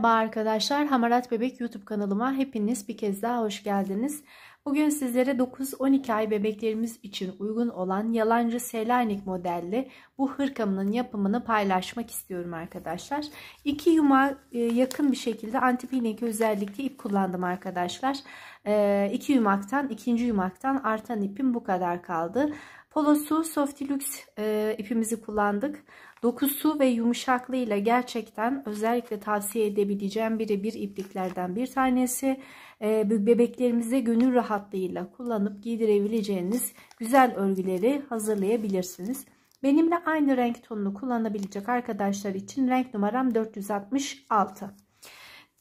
Merhaba arkadaşlar, Hamarat Bebek YouTube kanalıma hepiniz bir kez daha hoş geldiniz. Bugün sizlere 9-12 ay bebeklerimiz için uygun olan yalancı Selanik modelli bu hırkamının yapımını paylaşmak istiyorum arkadaşlar. İki yuma e, yakın bir şekilde antipilinki özellikle ip kullandım arkadaşlar. E, iki yumaktan, ikinci yumaktan artan ipim bu kadar kaldı. Polosu Softilux e, ipimizi kullandık. Dokusu ve yumuşaklığıyla gerçekten özellikle tavsiye edebileceğim biri bir ipliklerden bir tanesi. Ee, bebeklerimize gönül rahatlığıyla kullanıp giydirebileceğiniz güzel örgüleri hazırlayabilirsiniz. Benimle aynı renk tonunu kullanabilecek arkadaşlar için renk numaram 466.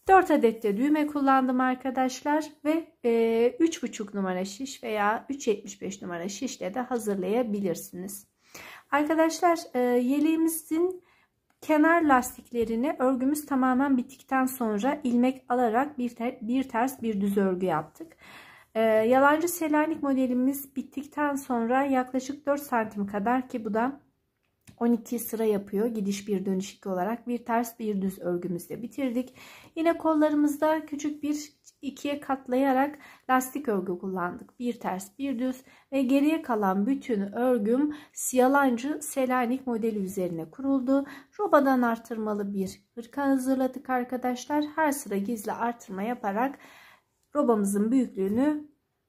4 adet de düğme kullandım arkadaşlar ve 3,5 e, numara şiş veya 3,75 numara şişle de hazırlayabilirsiniz. Arkadaşlar e, yeleğimizin kenar lastiklerini örgümüz tamamen bittikten sonra ilmek alarak bir, ter, bir ters bir düz örgü yaptık. E, yalancı selanik modelimiz bittikten sonra yaklaşık 4 santim kadar ki bu da 12 sıra yapıyor. Gidiş bir dönüş olarak bir ters bir düz örgümüzle bitirdik. Yine kollarımızda küçük bir ikiye katlayarak lastik örgü kullandık. Bir ters bir düz ve geriye kalan bütün örgüm siyalancı selanik modeli üzerine kuruldu. Robadan artırmalı bir hırka hazırladık arkadaşlar. Her sıra gizli artırma yaparak robamızın büyüklüğünü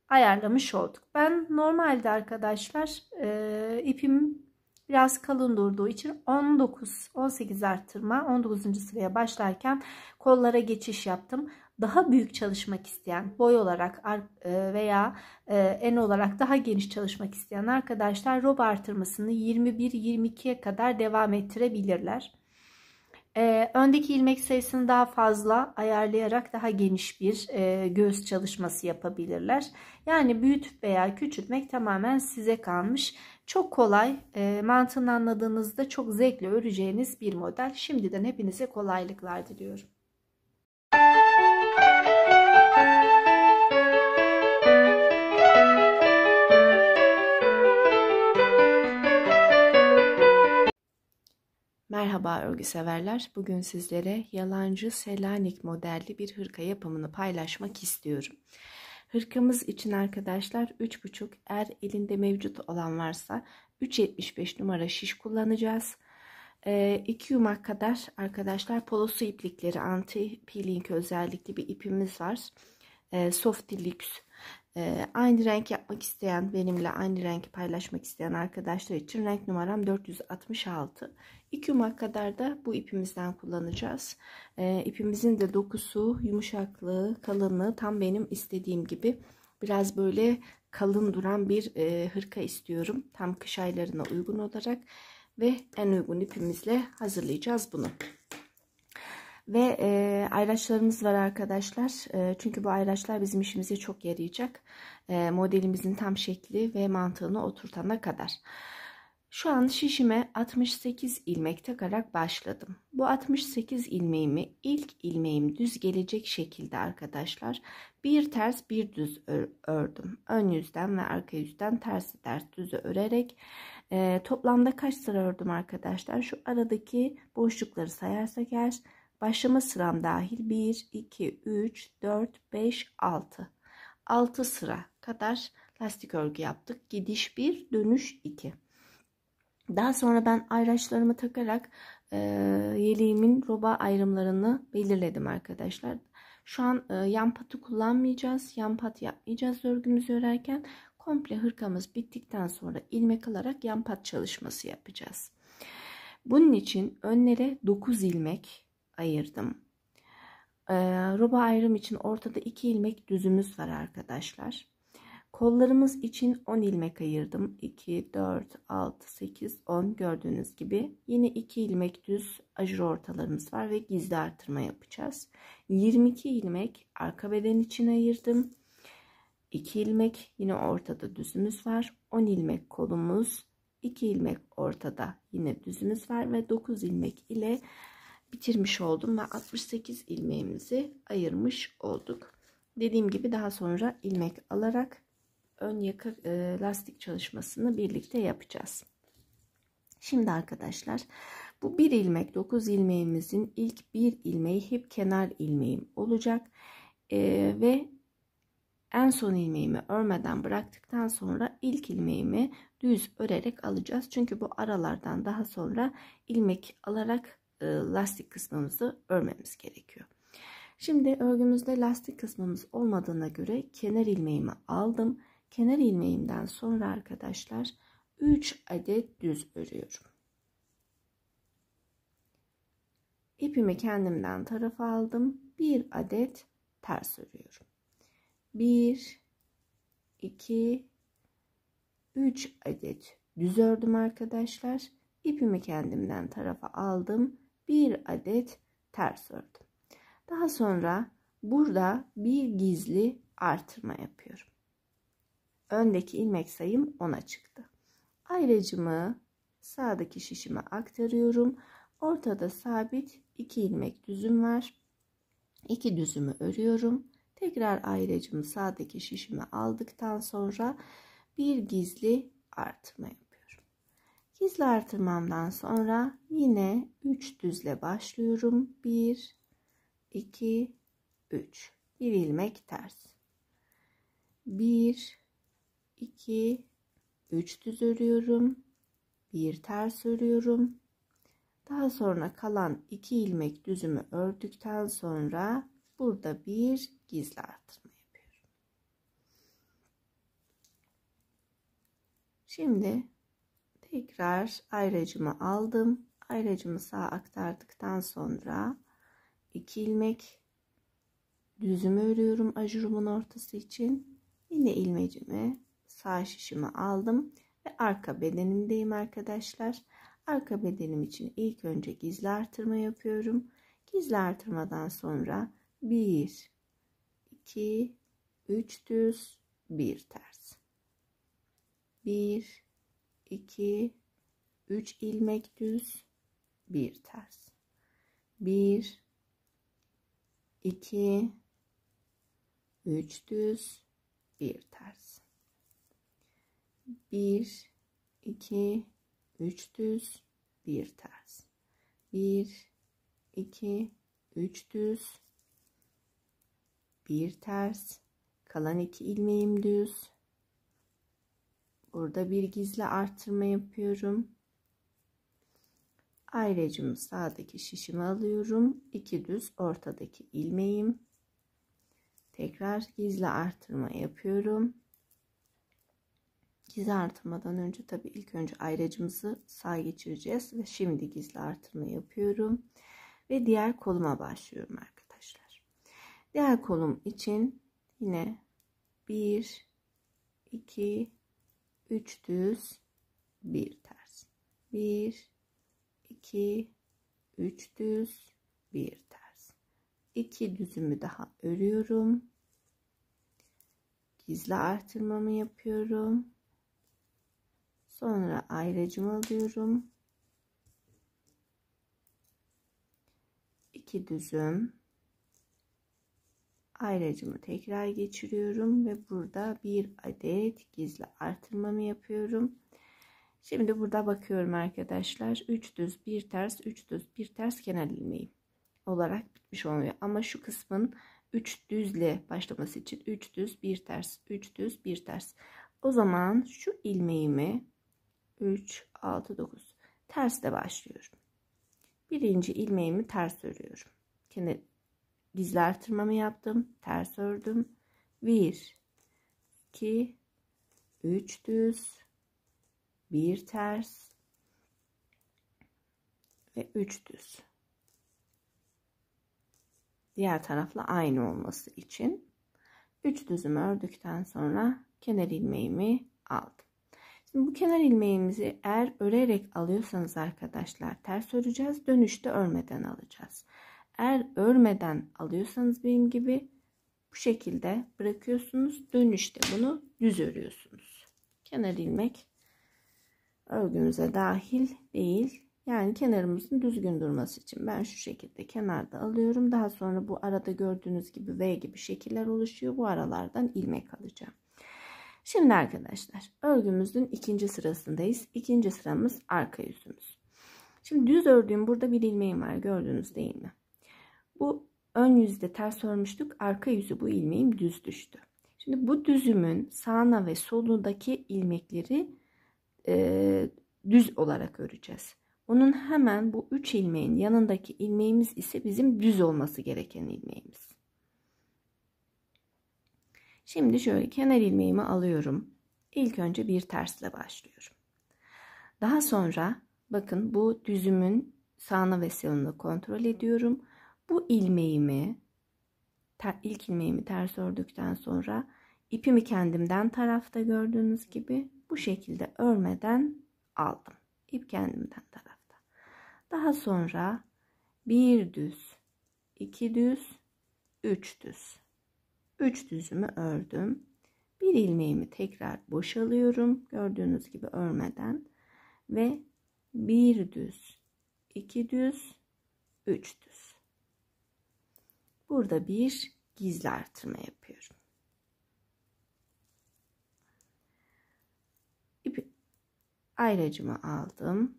ayarlamış olduk. Ben normalde arkadaşlar e, ipim biraz kalın durduğu için 19, 18 arttırma 19. sıraya başlarken kollara geçiş yaptım. Daha büyük çalışmak isteyen boy olarak e, veya e, en olarak daha geniş çalışmak isteyen arkadaşlar rob artırmasını 21-22'ye kadar devam ettirebilirler. E, öndeki ilmek sayısını daha fazla ayarlayarak daha geniş bir e, göğüs çalışması yapabilirler. Yani büyütüp veya küçültmek tamamen size kalmış. Çok kolay e, mantığını anladığınızda çok zevkle öreceğiniz bir model. Şimdiden hepinize kolaylıklar diliyorum. Merhaba örgü severler. Bugün sizlere yalancı Selanik modelli bir hırka yapımını paylaşmak istiyorum. Hırkamız için arkadaşlar 3,5 eğer elinde mevcut olan varsa 3,75 numara şiş kullanacağız. 2 ee, yumak kadar arkadaşlar polosu iplikleri anti peeling özellikli bir ipimiz var. Ee, soft Deluxe ee, aynı renk yapmak isteyen benimle aynı renk paylaşmak isteyen arkadaşlar için renk numaram 466 2 yumak kadar da bu ipimizden kullanacağız. E, ipimizin de dokusu, yumuşaklığı, kalınlığı tam benim istediğim gibi. Biraz böyle kalın duran bir e, hırka istiyorum. Tam kış aylarına uygun olarak ve en uygun ipimizle hazırlayacağız bunu. Ve e, ayraçlarımız var arkadaşlar. E, çünkü bu ayraçlar bizim işimize çok yarayacak. E, modelimizin tam şekli ve mantığını oturtana kadar. Şu an şişime 68 ilmek takarak başladım. Bu 68 ilmeğimi ilk ilmeğim düz gelecek şekilde arkadaşlar bir ters bir düz ördüm. Ön yüzden ve arka yüzden tersi ters düzü örerek e, toplamda kaç sıra ördüm arkadaşlar? Şu aradaki boşlukları sayarsak eğer başlama sıram dahil 1, 2, 3, 4, 5, 6. 6 sıra kadar lastik örgü yaptık. Gidiş 1, dönüş 2. Daha sonra ben ayraçlarımı takarak e, yeleğimin roba ayrımlarını belirledim arkadaşlar. Şu an e, yan patı kullanmayacağız. Yan pat yapmayacağız örgümüzü örerken. Komple hırkamız bittikten sonra ilmek alarak yan pat çalışması yapacağız. Bunun için önlere 9 ilmek ayırdım. E, roba ayrım için ortada 2 ilmek düzümüz var arkadaşlar. Kollarımız için 10 ilmek ayırdım. 2, 4, 6, 8, 10 gördüğünüz gibi. Yine 2 ilmek düz ajur ortalarımız var ve gizli artırma yapacağız. 22 ilmek arka beden için ayırdım. 2 ilmek yine ortada düzümüz var. 10 ilmek kolumuz, 2 ilmek ortada yine düzümüz var ve 9 ilmek ile bitirmiş oldum ve 68 ilmeğimizi ayırmış olduk. Dediğim gibi daha sonra ilmek alarak ön yaka e, lastik çalışmasını birlikte yapacağız. Şimdi arkadaşlar bu bir ilmek 9 ilmeğimizin ilk bir ilmeği hep kenar ilmeğim olacak. Ee, ve en son ilmeğimi örmeden bıraktıktan sonra ilk ilmeğimi düz örerek alacağız. Çünkü bu aralardan daha sonra ilmek alarak e, lastik kısmımızı örmemiz gerekiyor. Şimdi örgümüzde lastik kısmımız olmadığına göre kenar ilmeğimi aldım kenar ilmeğimden sonra arkadaşlar 3 adet düz örüyorum. İpimi kendimden tarafa aldım. 1 adet ters örüyorum. 1 2 3 adet düz ördüm arkadaşlar. İpimi kendimden tarafa aldım. 1 adet ters ördüm. Daha sonra burada bir gizli artırma yapıyorum öndeki ilmek sayım 10'a çıktı. Ayracımı sağdaki şişime aktarıyorum. Ortada sabit 2 ilmek düzüm var. 2 düzümü örüyorum. Tekrar ayracımı sağdaki şişime aldıktan sonra bir gizli artırma yapıyorum. Gizli artırmamdan sonra yine 3 düzle başlıyorum. 1 2 3 bir ilmek ters. 1 2 3 düz örüyorum. bir ters örüyorum. Daha sonra kalan 2 ilmek düzümü ördükten sonra burada bir gizli artırma yapıyorum. Şimdi tekrar ayracımı aldım. Ayracımı sağa aktardıktan sonra 2 ilmek düzümü örüyorum ajurumun ortası için. Yine ilmecimi sağ şişimi aldım ve arka bedenimdeyim arkadaşlar. Arka bedenim için ilk önce gizli artırma yapıyorum. Gizli artırmadan sonra 1 2 3 düz 1 ters. 1 2 3 ilmek düz 1 ters. 1 2 3 düz 1 ters. 1 2 3 düz 1 ters 1 2 3 düz 1 ters kalan 2 ilmeğim düz burada bir gizli artırma yapıyorum ayracımı sağdaki şişimi alıyorum 2 düz ortadaki ilmeğim tekrar gizli artırma yapıyorum Gizli artırmadan önce tabi ilk önce ayracımızı sağ geçireceğiz ve şimdi gizli artırma yapıyorum ve diğer koluma başlıyorum arkadaşlar. Diğer kolum için yine 1 2 3 düz 1 ters. 1 2 3 düz 1 ters. 2 düzümü daha örüyorum. Gizli artırmamı yapıyorum Sonra ayracımı alıyorum. 2 düzüm ayracımı tekrar geçiriyorum ve burada bir adet gizli artırmamı yapıyorum. Şimdi burada bakıyorum arkadaşlar. 3 düz, 1 ters, 3 düz, 1 ters kenar ilmeği olarak bitmiş oluyor. Ama şu kısmın 3 düzle başlaması için 3 düz, 1 ters, 3 düz, 1 ters. O zaman şu ilmeğimi 3, 6, 9. Ters de başlıyorum. Birinci ilmeğimi ters örüyorum. Kendi dizli artırmamı yaptım. Ters ördüm. 1, 2, 3 düz, 1 ters ve 3 düz. Diğer tarafla aynı olması için 3 düzümü ördükten sonra kenar ilmeğimi aldım. Şimdi bu kenar ilmeğimizi eğer örerek alıyorsanız arkadaşlar ters öreceğiz. Dönüşte örmeden alacağız. Eğer örmeden alıyorsanız benim gibi bu şekilde bırakıyorsunuz. Dönüşte bunu düz örüyorsunuz. Kenar ilmek örgümüze dahil değil. Yani kenarımızın düzgün durması için ben şu şekilde kenarda alıyorum. Daha sonra bu arada gördüğünüz gibi V gibi şekiller oluşuyor. Bu aralardan ilmek alacağım. Şimdi arkadaşlar örgümüzün ikinci sırasındayız. İkinci sıramız arka yüzümüz. Şimdi düz ördüğüm burada bir ilmeğim var gördüğünüz değil mi? Bu ön yüzde ters örmüştük. Arka yüzü bu ilmeğim düz düştü. Şimdi bu düzümün sağına ve solundaki ilmekleri e, düz olarak öreceğiz. Onun hemen bu 3 ilmeğin yanındaki ilmeğimiz ise bizim düz olması gereken ilmeğimiz. Şimdi şöyle kenar ilmeğimi alıyorum. İlk önce bir tersle başlıyorum. Daha sonra bakın bu düzümün sağına ve soluna kontrol ediyorum. Bu ilmeğimi ilk ilmeğimi ters ördükten sonra ipimi kendimden tarafta gördüğünüz gibi bu şekilde örmeden aldım. İp kendimden tarafta. Daha sonra bir düz, iki düz, üç düz. 3 düzümü ördüm. Bir ilmeğimi tekrar boşalıyorum. Gördüğünüz gibi örmeden ve 1 düz, 2 düz, 3 düz. Burada bir gizli artırma yapıyorum. İpi ayracımı aldım.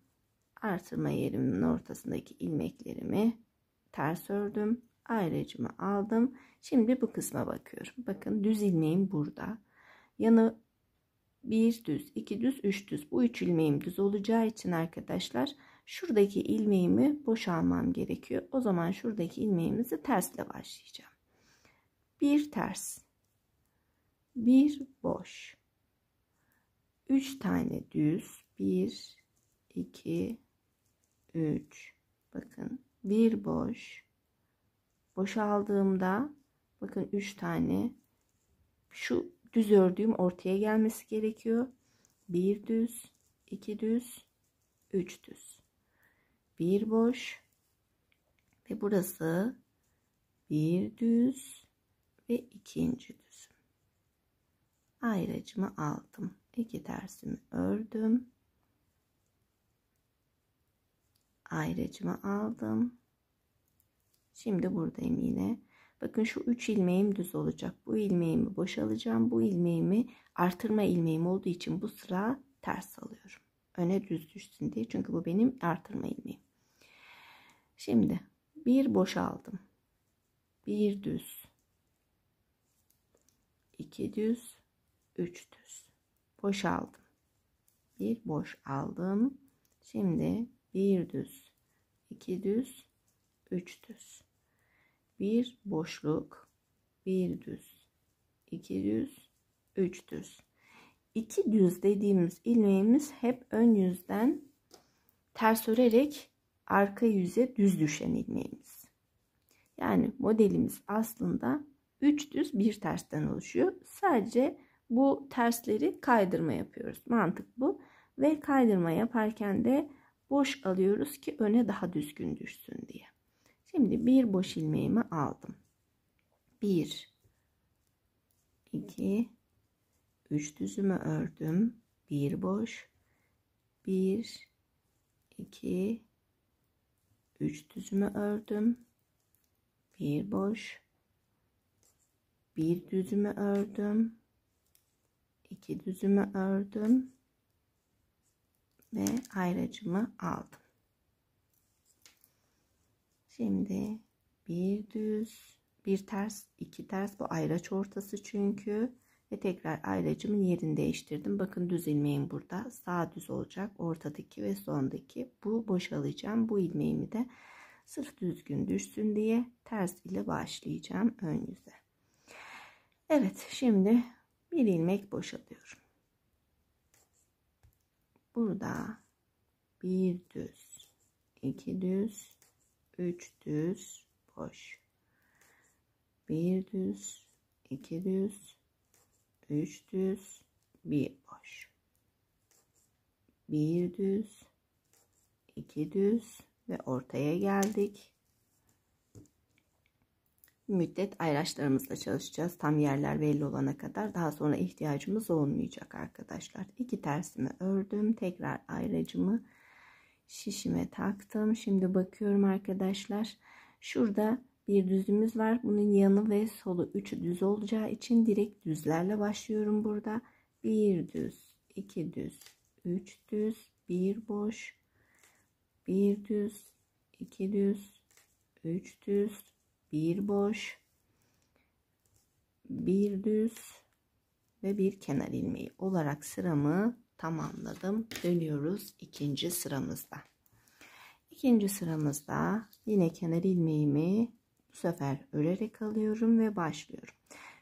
Artırma yerimin ortasındaki ilmeklerimi ters ördüm ayrıcımı aldım. Şimdi bu kısma bakıyorum. Bakın düz ilmeğim burada. Yanı bir düz, iki düz, üç düz. Bu üç ilmeğim düz olacağı için arkadaşlar şuradaki ilmeğimi boş almam gerekiyor. O zaman şuradaki ilmeğimizi tersle başlayacağım. Bir ters. Bir boş. Üç tane düz. Bir, iki, üç. Bakın bir boş boşaldığımda bakın 3 tane şu düz ördüğüm ortaya gelmesi gerekiyor. Bir düz, iki düz, üç düz. Bir boş ve burası bir düz ve ikinci düz. Ayracımı aldım. iki tersimi ördüm. Ayracımı aldım. Şimdi buradayım yine. Bakın şu 3 ilmeğim düz olacak. Bu ilmeğimi boşalacağım. Bu ilmeğimi artırma ilmeğim olduğu için bu sıra ters alıyorum. Öne düz düşsün diye. Çünkü bu benim artırma ilmeğim. Şimdi bir boşaldım. Bir düz. iki düz. Üç düz. Boşaldım. Bir boş aldım. Şimdi bir düz. iki düz. Üç düz bir boşluk bir düz iki düz üç düz iki düz dediğimiz ilmeğimiz hep ön yüzden ters örerek arka yüze düz düşen ilmeğimiz yani modelimiz aslında üç düz bir tersten oluşuyor. Sadece bu tersleri kaydırma yapıyoruz. Mantık bu. Ve kaydırma yaparken de boş alıyoruz ki öne daha düzgün düşsün diye. Şimdi bir boş ilmeğimi aldım. 1 2 3 düzümü ördüm. Bir boş. 1 2 3 düzümü ördüm. Bir boş. Bir düzümü ördüm. iki düzümü ördüm ve ayracımı aldım. Şimdi bir düz, bir ters, iki ters bu ayraç ortası çünkü ve tekrar ayracımın yerini değiştirdim. Bakın düz ilmeğim burada. Sağ düz olacak. Ortadaki ve sondaki. Bu boşalacağım. Bu ilmeğimi de sırf düzgün düşsün diye ters ile başlayacağım ön yüze. Evet şimdi bir ilmek boşalıyorum. Burada bir düz, iki düz, 3 düz boş. 1 düz, 2 düz, 3 düz, 1 boş. 1 düz, 2 düz ve ortaya geldik. müddet ayraçlarımızla çalışacağız. Tam yerler belli olana kadar daha sonra ihtiyacımız olmayacak arkadaşlar. İki tersimi ördüm. Tekrar ayracımı şişime taktım. Şimdi bakıyorum arkadaşlar. Şurada bir düzümüz var. Bunun yanı ve solu üçü düz olacağı için direkt düzlerle başlıyorum burada. Bir düz, iki düz, üç düz, bir boş, bir düz, iki düz, üç düz, bir boş, bir düz ve bir kenar ilmeği olarak sıramı tamamladım. Dönüyoruz ikinci sıramızda. İkinci sıramızda yine kenar ilmeğimi bu sefer örerek alıyorum ve başlıyorum.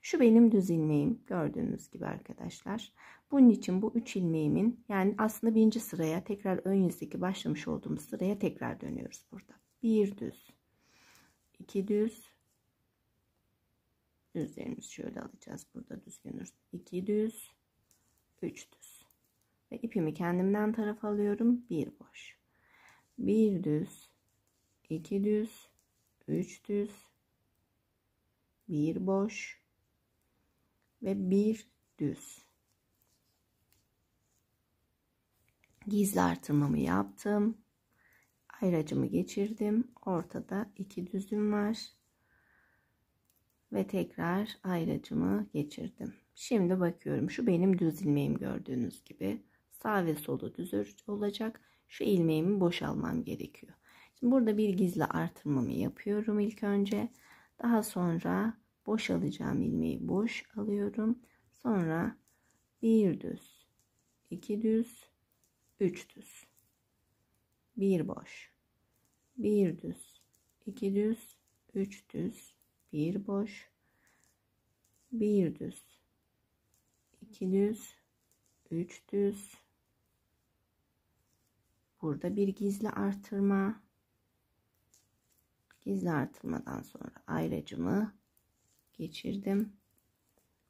Şu benim düz ilmeğim gördüğünüz gibi arkadaşlar. Bunun için bu 3 ilmeğimin yani aslında birinci sıraya tekrar ön yüzdeki başlamış olduğumuz sıraya tekrar dönüyoruz burada. Bir düz, iki düz, düzlerimizi şöyle alacağız. Burada düzgünüz. 2 düz, 3 düz. Ve ipimi kendimden tarafa alıyorum. Bir boş. Bir düz. iki düz. Üç düz. Bir boş. Ve bir düz. Gizli artırmamı yaptım. Ayracımı geçirdim. Ortada iki düzüm var ve tekrar ayracımı geçirdim. Şimdi bakıyorum şu benim düz ilmeğim gördüğünüz gibi. Sağ ve solu düz olacak. Şu ilmeğimi boşalmam gerekiyor. Şimdi burada bir gizli artırmamı yapıyorum ilk önce. Daha sonra boş alacağım ilmeği boş alıyorum. Sonra bir düz, iki düz, üç düz. Bir boş. Bir düz, iki düz, üç düz, bir boş. Bir düz, iki düz, üç düz, burada bir gizli artırma gizli artırmadan sonra ayracımı geçirdim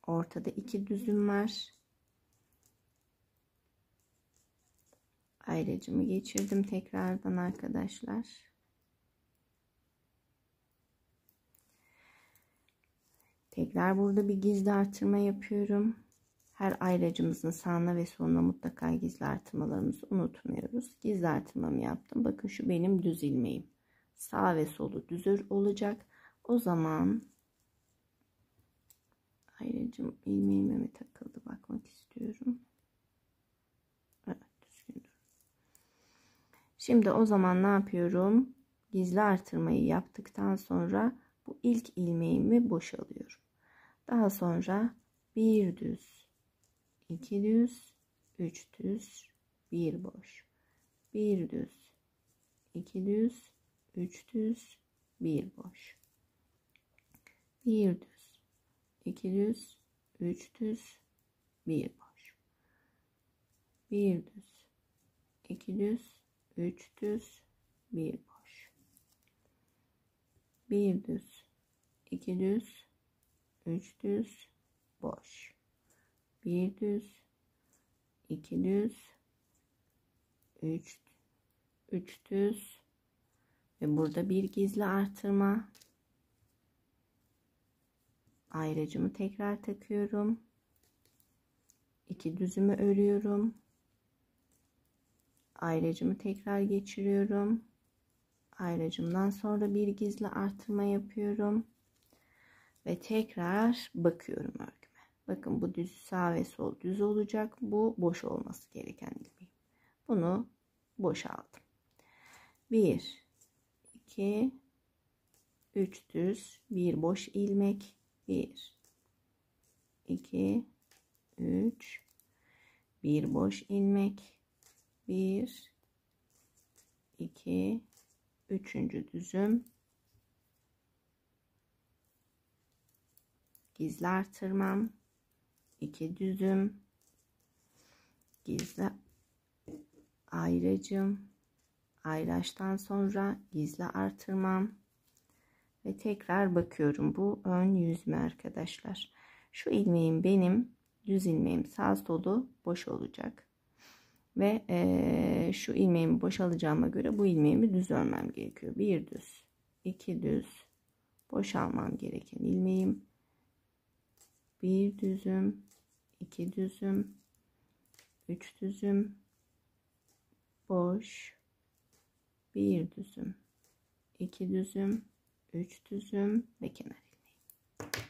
ortada iki düzüm var ayracımı geçirdim tekrardan arkadaşlar tekrar burada bir gizli artırma yapıyorum her ayracımızın sağına ve soluna mutlaka gizli artırmalarımızı unutmuyoruz. Gizli artırmamı yaptım. Bakın şu benim düz ilmeğim. Sağ ve solu düz olacak. O zaman ayracım ilmeğime mi takıldı bakmak istiyorum. Evet düzgündür. Şimdi o zaman ne yapıyorum? Gizli artırmayı yaptıktan sonra bu ilk ilmeğimi boşalıyorum. Daha sonra bir düz 2 düz, 3 düz, 1 boş. 1 düz, 2 düz, 3 düz, 1 boş. 1 düz, 2 düz, 3 düz, 1 boş. 1 düz, 2 düz, 3 düz, 1 boş. 1 düz, 2 düz, 3 düz, boş bir düz iki düz üç üç düz ve burada bir gizli artırma ayracımı tekrar takıyorum iki düzümü örüyorum ayracımı tekrar geçiriyorum ayracımdan sonra bir gizli artırma yapıyorum ve tekrar bakıyorum örgü Bakın bu düz sağ ve sol düz olacak. Bu boş olması gereken ilmeği. Bunu boşaldım. 1 2 3 düz, 1 boş ilmek. 1 2 3 1 boş ilmek. 1 2 3. düzüm gizli artırmam iki düzüm gizli ayracım ayraçtan sonra gizli artırmam ve tekrar bakıyorum bu ön yüzme arkadaşlar şu ilmeğim benim düz ilmeğim sağ solu boş olacak ve e, şu ilmeğimi boşalacağıma göre bu ilmeğimi düz örmem gerekiyor bir düz iki düz boşalmam gereken ilmeğim bir düzüm, iki düzüm, üç düzüm, boş, bir düzüm, iki düzüm, üç düzüm ve kenar ilmeği.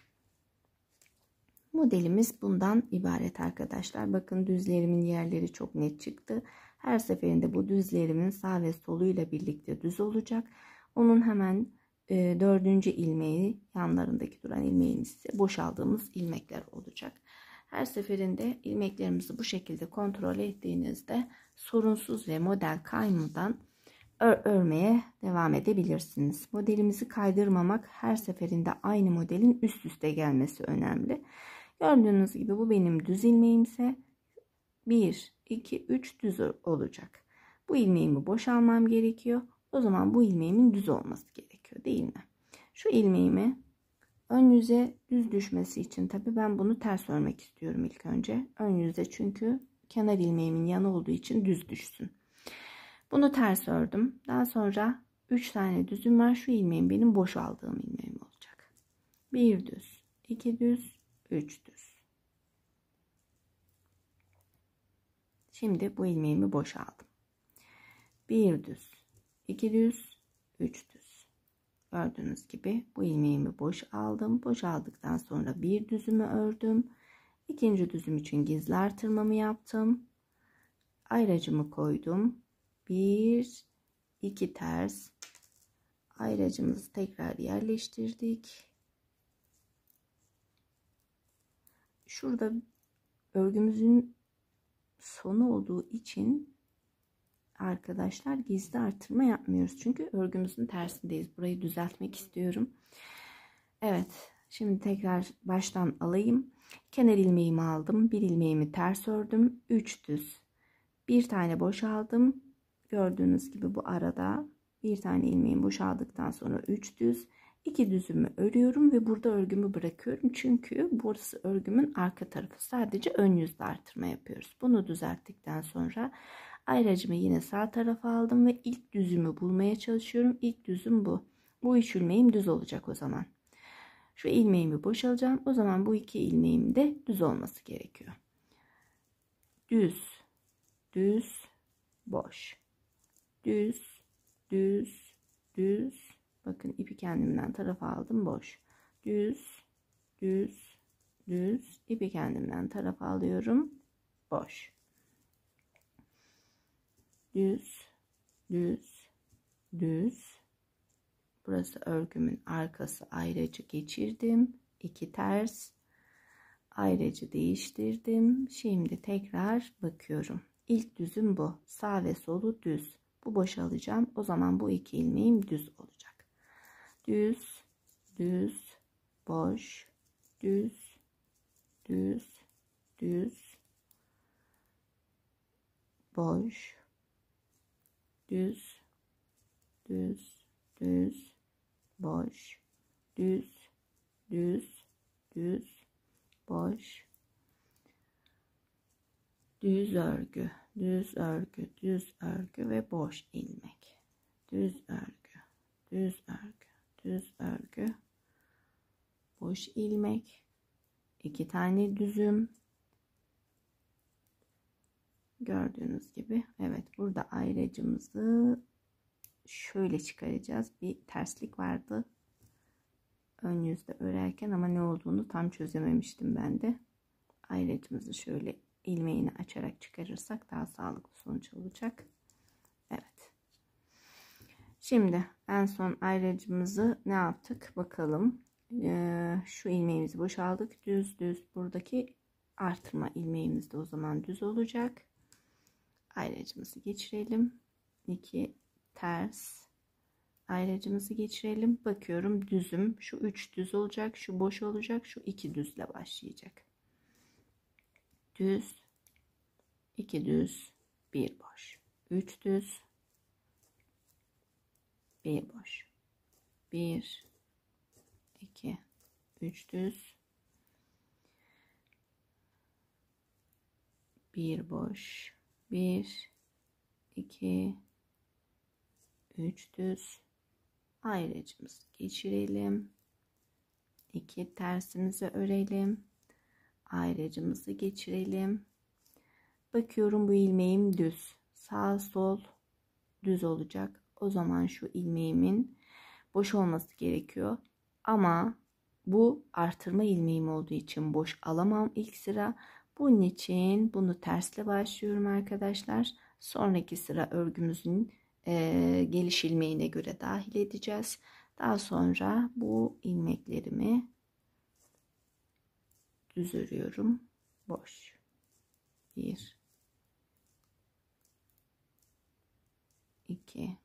Modelimiz bundan ibaret arkadaşlar. Bakın düzlerimin yerleri çok net çıktı. Her seferinde bu düzlerimin sağ ve soluyla birlikte düz olacak. Onun hemen ee, dördüncü ilmeği yanlarındaki duran ilmeğimiz ise boşaldığımız ilmekler olacak. Her seferinde ilmeklerimizi bu şekilde kontrol ettiğinizde sorunsuz ve model kaymadan ör örmeye devam edebilirsiniz. Modelimizi kaydırmamak her seferinde aynı modelin üst üste gelmesi önemli. Gördüğünüz gibi bu benim düz ilmeğimse 1, 2, 3 düz olacak. Bu ilmeğimi boşalmam gerekiyor. O zaman bu ilmeğimin düz olması gerekiyor değil mi? Şu ilmeğimi ön yüze düz düşmesi için tabi ben bunu ters örmek istiyorum ilk önce. Ön yüze çünkü kenar ilmeğimin yanı olduğu için düz düşsün. Bunu ters ördüm. Daha sonra 3 tane düzüm var. Şu ilmeğim benim boş aldığım ilmeğim olacak. 1 düz, 2 düz, 3 düz. Şimdi bu ilmeğimi boş aldım. Bir düz, 2 düz 3 düz gördüğünüz gibi bu ilmeğimi boş aldım boş aldıktan sonra bir düzümü ördüm ikinci düzüm için gizli artırmamı yaptım ayracımı koydum bir iki ters ayracımızı tekrar yerleştirdik şurada örgümüzün sonu olduğu için arkadaşlar gizli artırma yapmıyoruz. Çünkü örgümüzün tersindeyiz. Burayı düzeltmek istiyorum. Evet. Şimdi tekrar baştan alayım. Kenar ilmeğimi aldım. Bir ilmeğimi ters ördüm. 3 düz. Bir tane boşaldım. Gördüğünüz gibi bu arada bir tane ilmeğimi boşaldıktan sonra 3 düz. 2 düzümü örüyorum ve burada örgümü bırakıyorum. Çünkü burası örgümün arka tarafı. Sadece ön yüzde artırma yapıyoruz. Bunu düzelttikten sonra Ayracımı yine sağ tarafa aldım ve ilk düzümü bulmaya çalışıyorum. İlk düzüm bu. Bu üç ilmeğim düz olacak o zaman. Şu ilmeğimi boşalacağım. O zaman bu iki ilmeğim de düz olması gerekiyor. Düz, düz, boş. Düz, düz, düz. Bakın ipi kendimden tarafa aldım. Boş. Düz, düz, düz. İpi kendimden tarafa alıyorum. Boş düz düz düz burası örgümün arkası ayracı geçirdim iki ters ayracı değiştirdim şimdi tekrar bakıyorum ilk düzüm bu sağ ve solu düz bu boşalacağım o zaman bu iki ilmeğim düz olacak düz düz boş düz düz düz boş düz, düz, düz, boş, düz, düz, düz, boş, düz örgü, düz örgü, düz örgü ve boş ilmek. Düz örgü, düz örgü, düz örgü, boş ilmek, iki tane düzüm, Gördüğünüz gibi evet burada ayracımızı şöyle çıkaracağız. Bir terslik vardı ön yüzde örerken ama ne olduğunu tam çözememiştim ben de. Ayracımızı şöyle ilmeğini açarak çıkarırsak daha sağlıklı sonuç olacak. Evet. Şimdi en son ayracımızı ne yaptık bakalım. Ee, şu ilmeğimizi boşaldık. Düz düz buradaki artırma ilmeğimiz de o zaman düz olacak ayracımızı geçirelim. 2 ters ayracımızı geçirelim. Bakıyorum düzüm. Şu 3 düz olacak. Şu boş olacak. Şu 2 düzle başlayacak. Düz 2 düz 1 boş. 3 düz 1 boş. 1 2 3 düz 1 boş 1 2 3 düz ayrıcımızı geçirelim. 2 tersimizi örelim. Ayrıcımızı geçirelim. Bakıyorum bu ilmeğim düz. Sağ sol düz olacak. O zaman şu ilmeğimin boş olması gerekiyor. Ama bu artırma ilmeğim olduğu için boş alamam ilk sıra. Bunun için bunu tersle başlıyorum arkadaşlar. Sonraki sıra örgümüzün e, geliş ilmeğine göre dahil edeceğiz. Daha sonra bu ilmeklerimi düz örüyorum. Boş. 1 2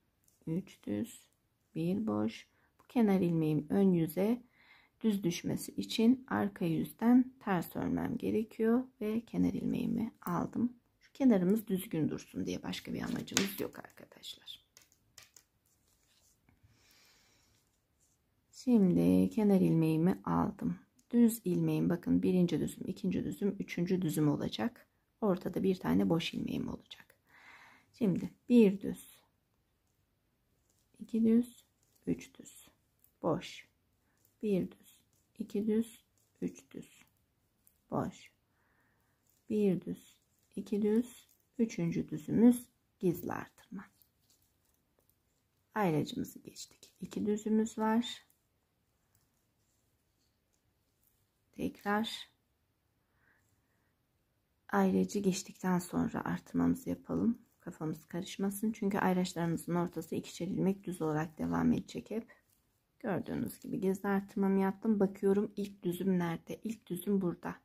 3 düz, 1 boş. Bu kenar ilmeğim ön yüze düz düşmesi için arka yüzden ters örmem gerekiyor ve kenar ilmeğimi aldım. Şu kenarımız düzgün dursun diye başka bir amacımız yok arkadaşlar. Şimdi kenar ilmeğimi aldım. Düz ilmeğim bakın birinci düzüm, ikinci düzüm, üçüncü düzüm olacak. Ortada bir tane boş ilmeğim olacak. Şimdi bir düz, iki düz, üç düz, boş, bir düz. 2 düz 3 düz boş 1 düz 2 düz 3. düzümüz gizli artırma ayracımızı geçtik 2 düzümüz var tekrar ayracı geçtikten sonra artırmamızı yapalım kafamız karışmasın çünkü ayraçlarımızın ortası ikişer ilmek düz olarak devam edecek hep Gördüğünüz gibi gizli artırmamı yaptım. Bakıyorum ilk düzüm nerede? İlk düzüm burada.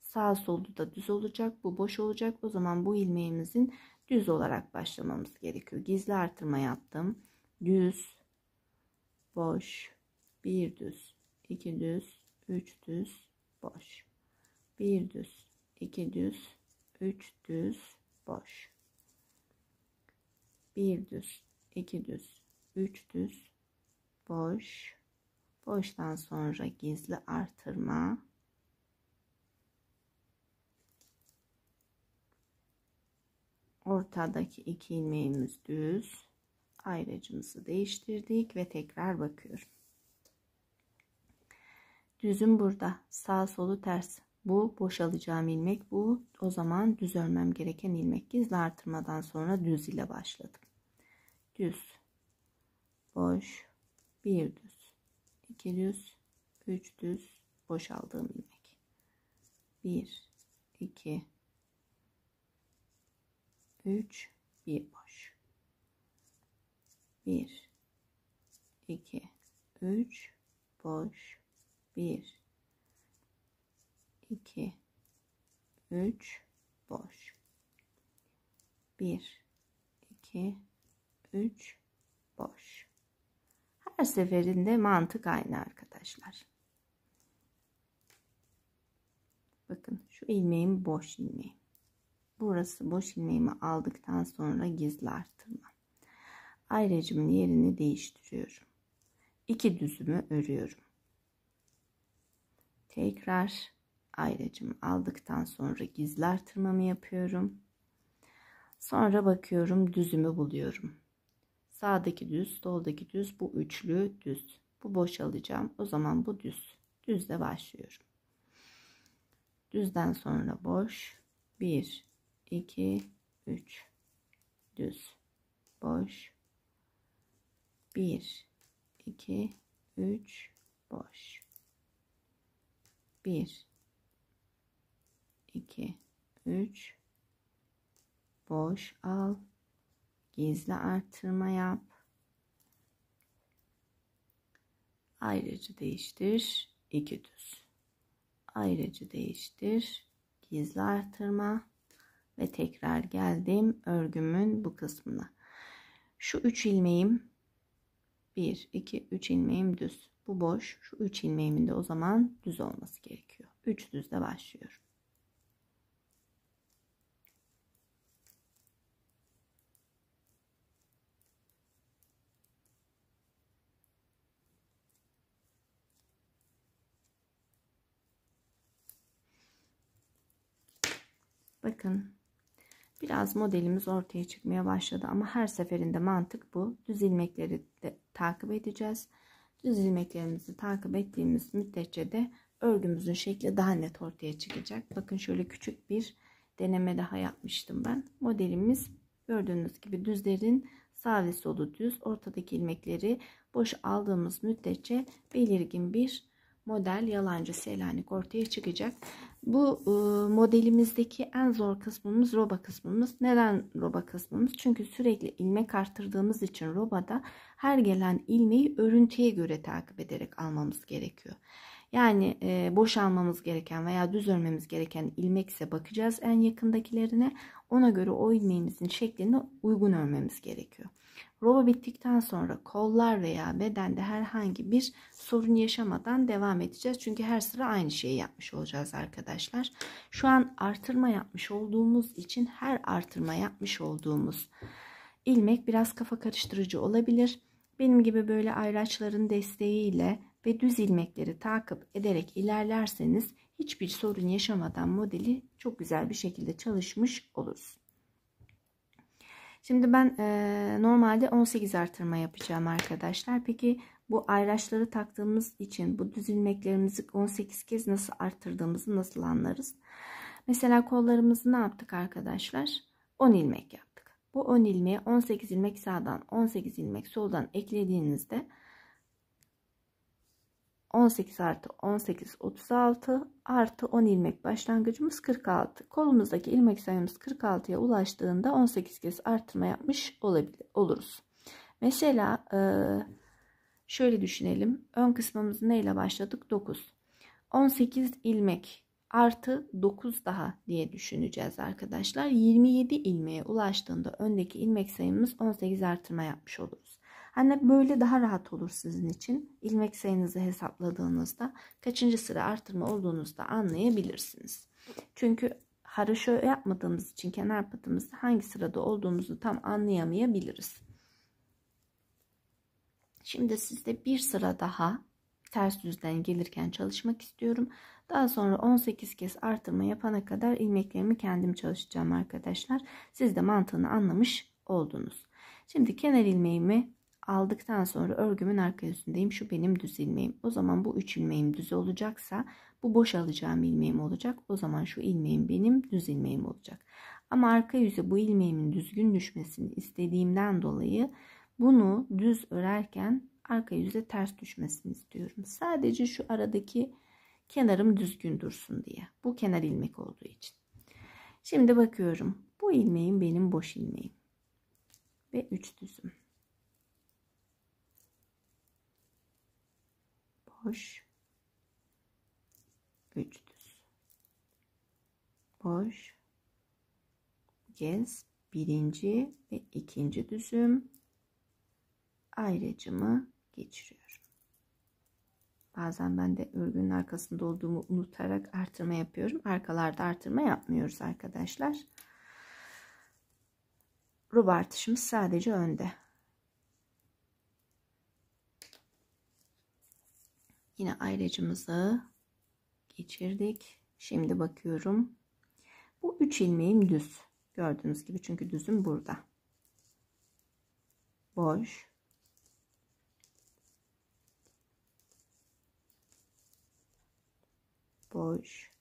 Sağ solda da düz olacak. Bu boş olacak. O zaman bu ilmeğimizin düz olarak başlamamız gerekiyor. Gizli artırma yaptım. Düz, boş, bir düz, iki düz, üç düz, boş. Bir düz, iki düz, üç düz, boş. Bir düz, iki düz, üç düz, boş boştan sonra gizli artırma ortadaki iki ilmeğimiz düz ayracımızı değiştirdik ve tekrar bakıyorum düzüm burada sağ solu ters bu boşalacağım ilmek bu o zaman düz örmem gereken ilmek gizli artırmadan sonra düz ile başladım düz boş bir düz iki düz üç düz boşaldığım ilmek bir iki üç bir boş bir iki üç boş bir iki üç boş bir iki üç boş her seferinde mantık aynı arkadaşlar. Bakın şu ilmeğim boş ilmeği. Burası boş ilmeğimi aldıktan sonra gizli artırma. Ayracımın yerini değiştiriyorum. İki düzümü örüyorum. Tekrar ayracımı aldıktan sonra gizli artırmamı yapıyorum. Sonra bakıyorum düzümü buluyorum. Sağdaki düz, soldaki düz, bu üçlü düz. Bu boşalacağım. O zaman bu düz. Düzle başlıyorum. Düzden sonra boş. 1, 2, 3. Düz. Boş. 1, 2, 3. Boş. 1, 2, 3. Boş al gizli artırma yap. Ayrıcı değiştir, iki düz. Ayrıcı değiştir, gizli artırma ve tekrar geldim örgümün bu kısmına. Şu 3 ilmeğim 1 2 3 ilmeğim düz. Bu boş. Şu 3 ilmeğimin de o zaman düz olması gerekiyor. 3 düzle başlıyorum. Bakın biraz modelimiz ortaya çıkmaya başladı ama her seferinde mantık bu. Düz ilmekleri de takip edeceğiz. Düz ilmeklerimizi takip ettiğimiz müddetçe de örgümüzün şekli daha net ortaya çıkacak. Bakın şöyle küçük bir deneme daha yapmıştım ben. Modelimiz gördüğünüz gibi düzlerin sağ ve solu düz. Ortadaki ilmekleri boş aldığımız müddetçe belirgin bir model yalancı selanik ortaya çıkacak. Bu e, modelimizdeki en zor kısmımız roba kısmımız. Neden roba kısmımız? Çünkü sürekli ilmek arttırdığımız için robada her gelen ilmeği örüntüye göre takip ederek almamız gerekiyor. Yani e, boş almamız gereken veya düz örmemiz gereken ilmekse bakacağız en yakındakilerine. Ona göre o ilmeğimizin şeklini uygun örmemiz gerekiyor. Rova bittikten sonra kollar veya bedende herhangi bir sorun yaşamadan devam edeceğiz. Çünkü her sıra aynı şeyi yapmış olacağız arkadaşlar. Şu an artırma yapmış olduğumuz için her artırma yapmış olduğumuz ilmek biraz kafa karıştırıcı olabilir. Benim gibi böyle ayraçların desteğiyle ve düz ilmekleri takip ederek ilerlerseniz hiçbir sorun yaşamadan modeli çok güzel bir şekilde çalışmış olursunuz. Şimdi ben e, normalde 18 artırma yapacağım arkadaşlar. Peki bu ayraçları taktığımız için bu düz ilmeklerimizi 18 kez nasıl arttırdığımızı nasıl anlarız? Mesela kollarımızı ne yaptık arkadaşlar? 10 ilmek yaptık. Bu 10 ilmeği 18 ilmek sağdan 18 ilmek soldan eklediğinizde 18 artı 18 36 artı 10 ilmek başlangıcımız 46. Kolumuzdaki ilmek sayımız 46'ya ulaştığında 18 kez artırma yapmış olabilir, oluruz. Mesela e, şöyle düşünelim. Ön kısmımız neyle başladık? 9. 18 ilmek artı 9 daha diye düşüneceğiz arkadaşlar. 27 ilmeğe ulaştığında öndeki ilmek sayımız 18 artırma yapmış oluruz. Hani böyle daha rahat olur sizin için. İlmek sayınızı hesapladığınızda kaçıncı sıra artırma olduğunuzu da anlayabilirsiniz. Çünkü haroşa yapmadığımız için kenar patımızda hangi sırada olduğumuzu tam anlayamayabiliriz. Şimdi sizde bir sıra daha ters düzden gelirken çalışmak istiyorum. Daha sonra 18 kez artırma yapana kadar ilmeklerimi kendim çalışacağım arkadaşlar. Siz de mantığını anlamış oldunuz. Şimdi kenar ilmeğimi aldıktan sonra örgümün arka yüzündeyim. Şu benim düz ilmeğim. O zaman bu 3 ilmeğim düz olacaksa bu boş alacağım ilmeğim olacak. O zaman şu ilmeğim benim düz ilmeğim olacak. Ama arka yüze bu ilmeğimin düzgün düşmesini istediğimden dolayı bunu düz örerken arka yüze ters düşmesini istiyorum. Sadece şu aradaki kenarım düzgün dursun diye. Bu kenar ilmek olduğu için. Şimdi bakıyorum. Bu ilmeğim benim boş ilmeğim. Ve 3 düzüm. boş üç düz boş gez birinci ve ikinci düzüm ayrıcımı geçiriyorum. Bazen ben de örgünün arkasında olduğumu unutarak artırma yapıyorum. Arkalarda artırma yapmıyoruz arkadaşlar. Rub artışımız sadece önde. Yine ayracımızı geçirdik. Şimdi bakıyorum. Bu 3 ilmeğim düz. Gördüğünüz gibi çünkü düzüm burada. Boş. Boş.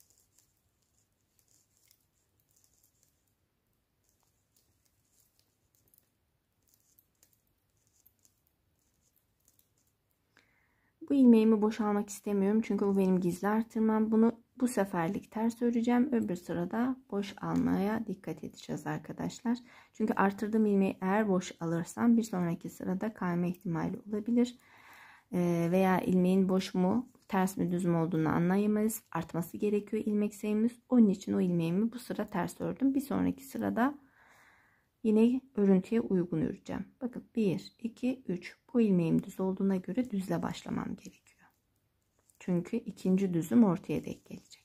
Bu ilmeğimi boşalmak istemiyorum. Çünkü bu benim gizli artırmam. Bunu bu seferlik ters öreceğim. Öbür sırada boş almaya dikkat edeceğiz arkadaşlar. Çünkü artırdığım ilmeği eğer boş alırsam bir sonraki sırada kayma ihtimali olabilir. Ee, veya ilmeğin boş mu ters mi düz mü olduğunu anlayamayız. Artması gerekiyor ilmek sayımız. Onun için o ilmeğimi bu sıra ters ördüm. Bir sonraki sırada Yine örüntüye uygun öreceğim. Bakın 1, 2, 3. Bu ilmeğim düz olduğuna göre düzle başlamam gerekiyor. Çünkü ikinci düzüm ortaya dek gelecek.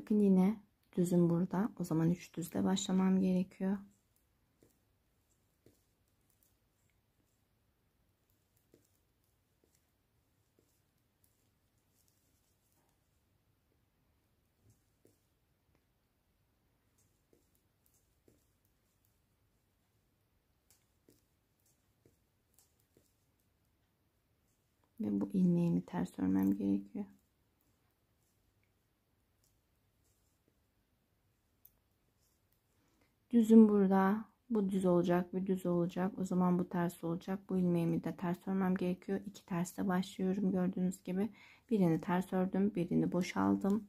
Bakın yine düzüm burada. O zaman 3 düzle başlamam gerekiyor. Ve bu ilmeğimi ters örmem gerekiyor. Düzüm burada. Bu düz olacak, bu düz olacak. O zaman bu ters olacak. Bu ilmeğimi de ters örmem gerekiyor. İki terste başlıyorum gördüğünüz gibi. Birini ters ördüm, birini boşaldım.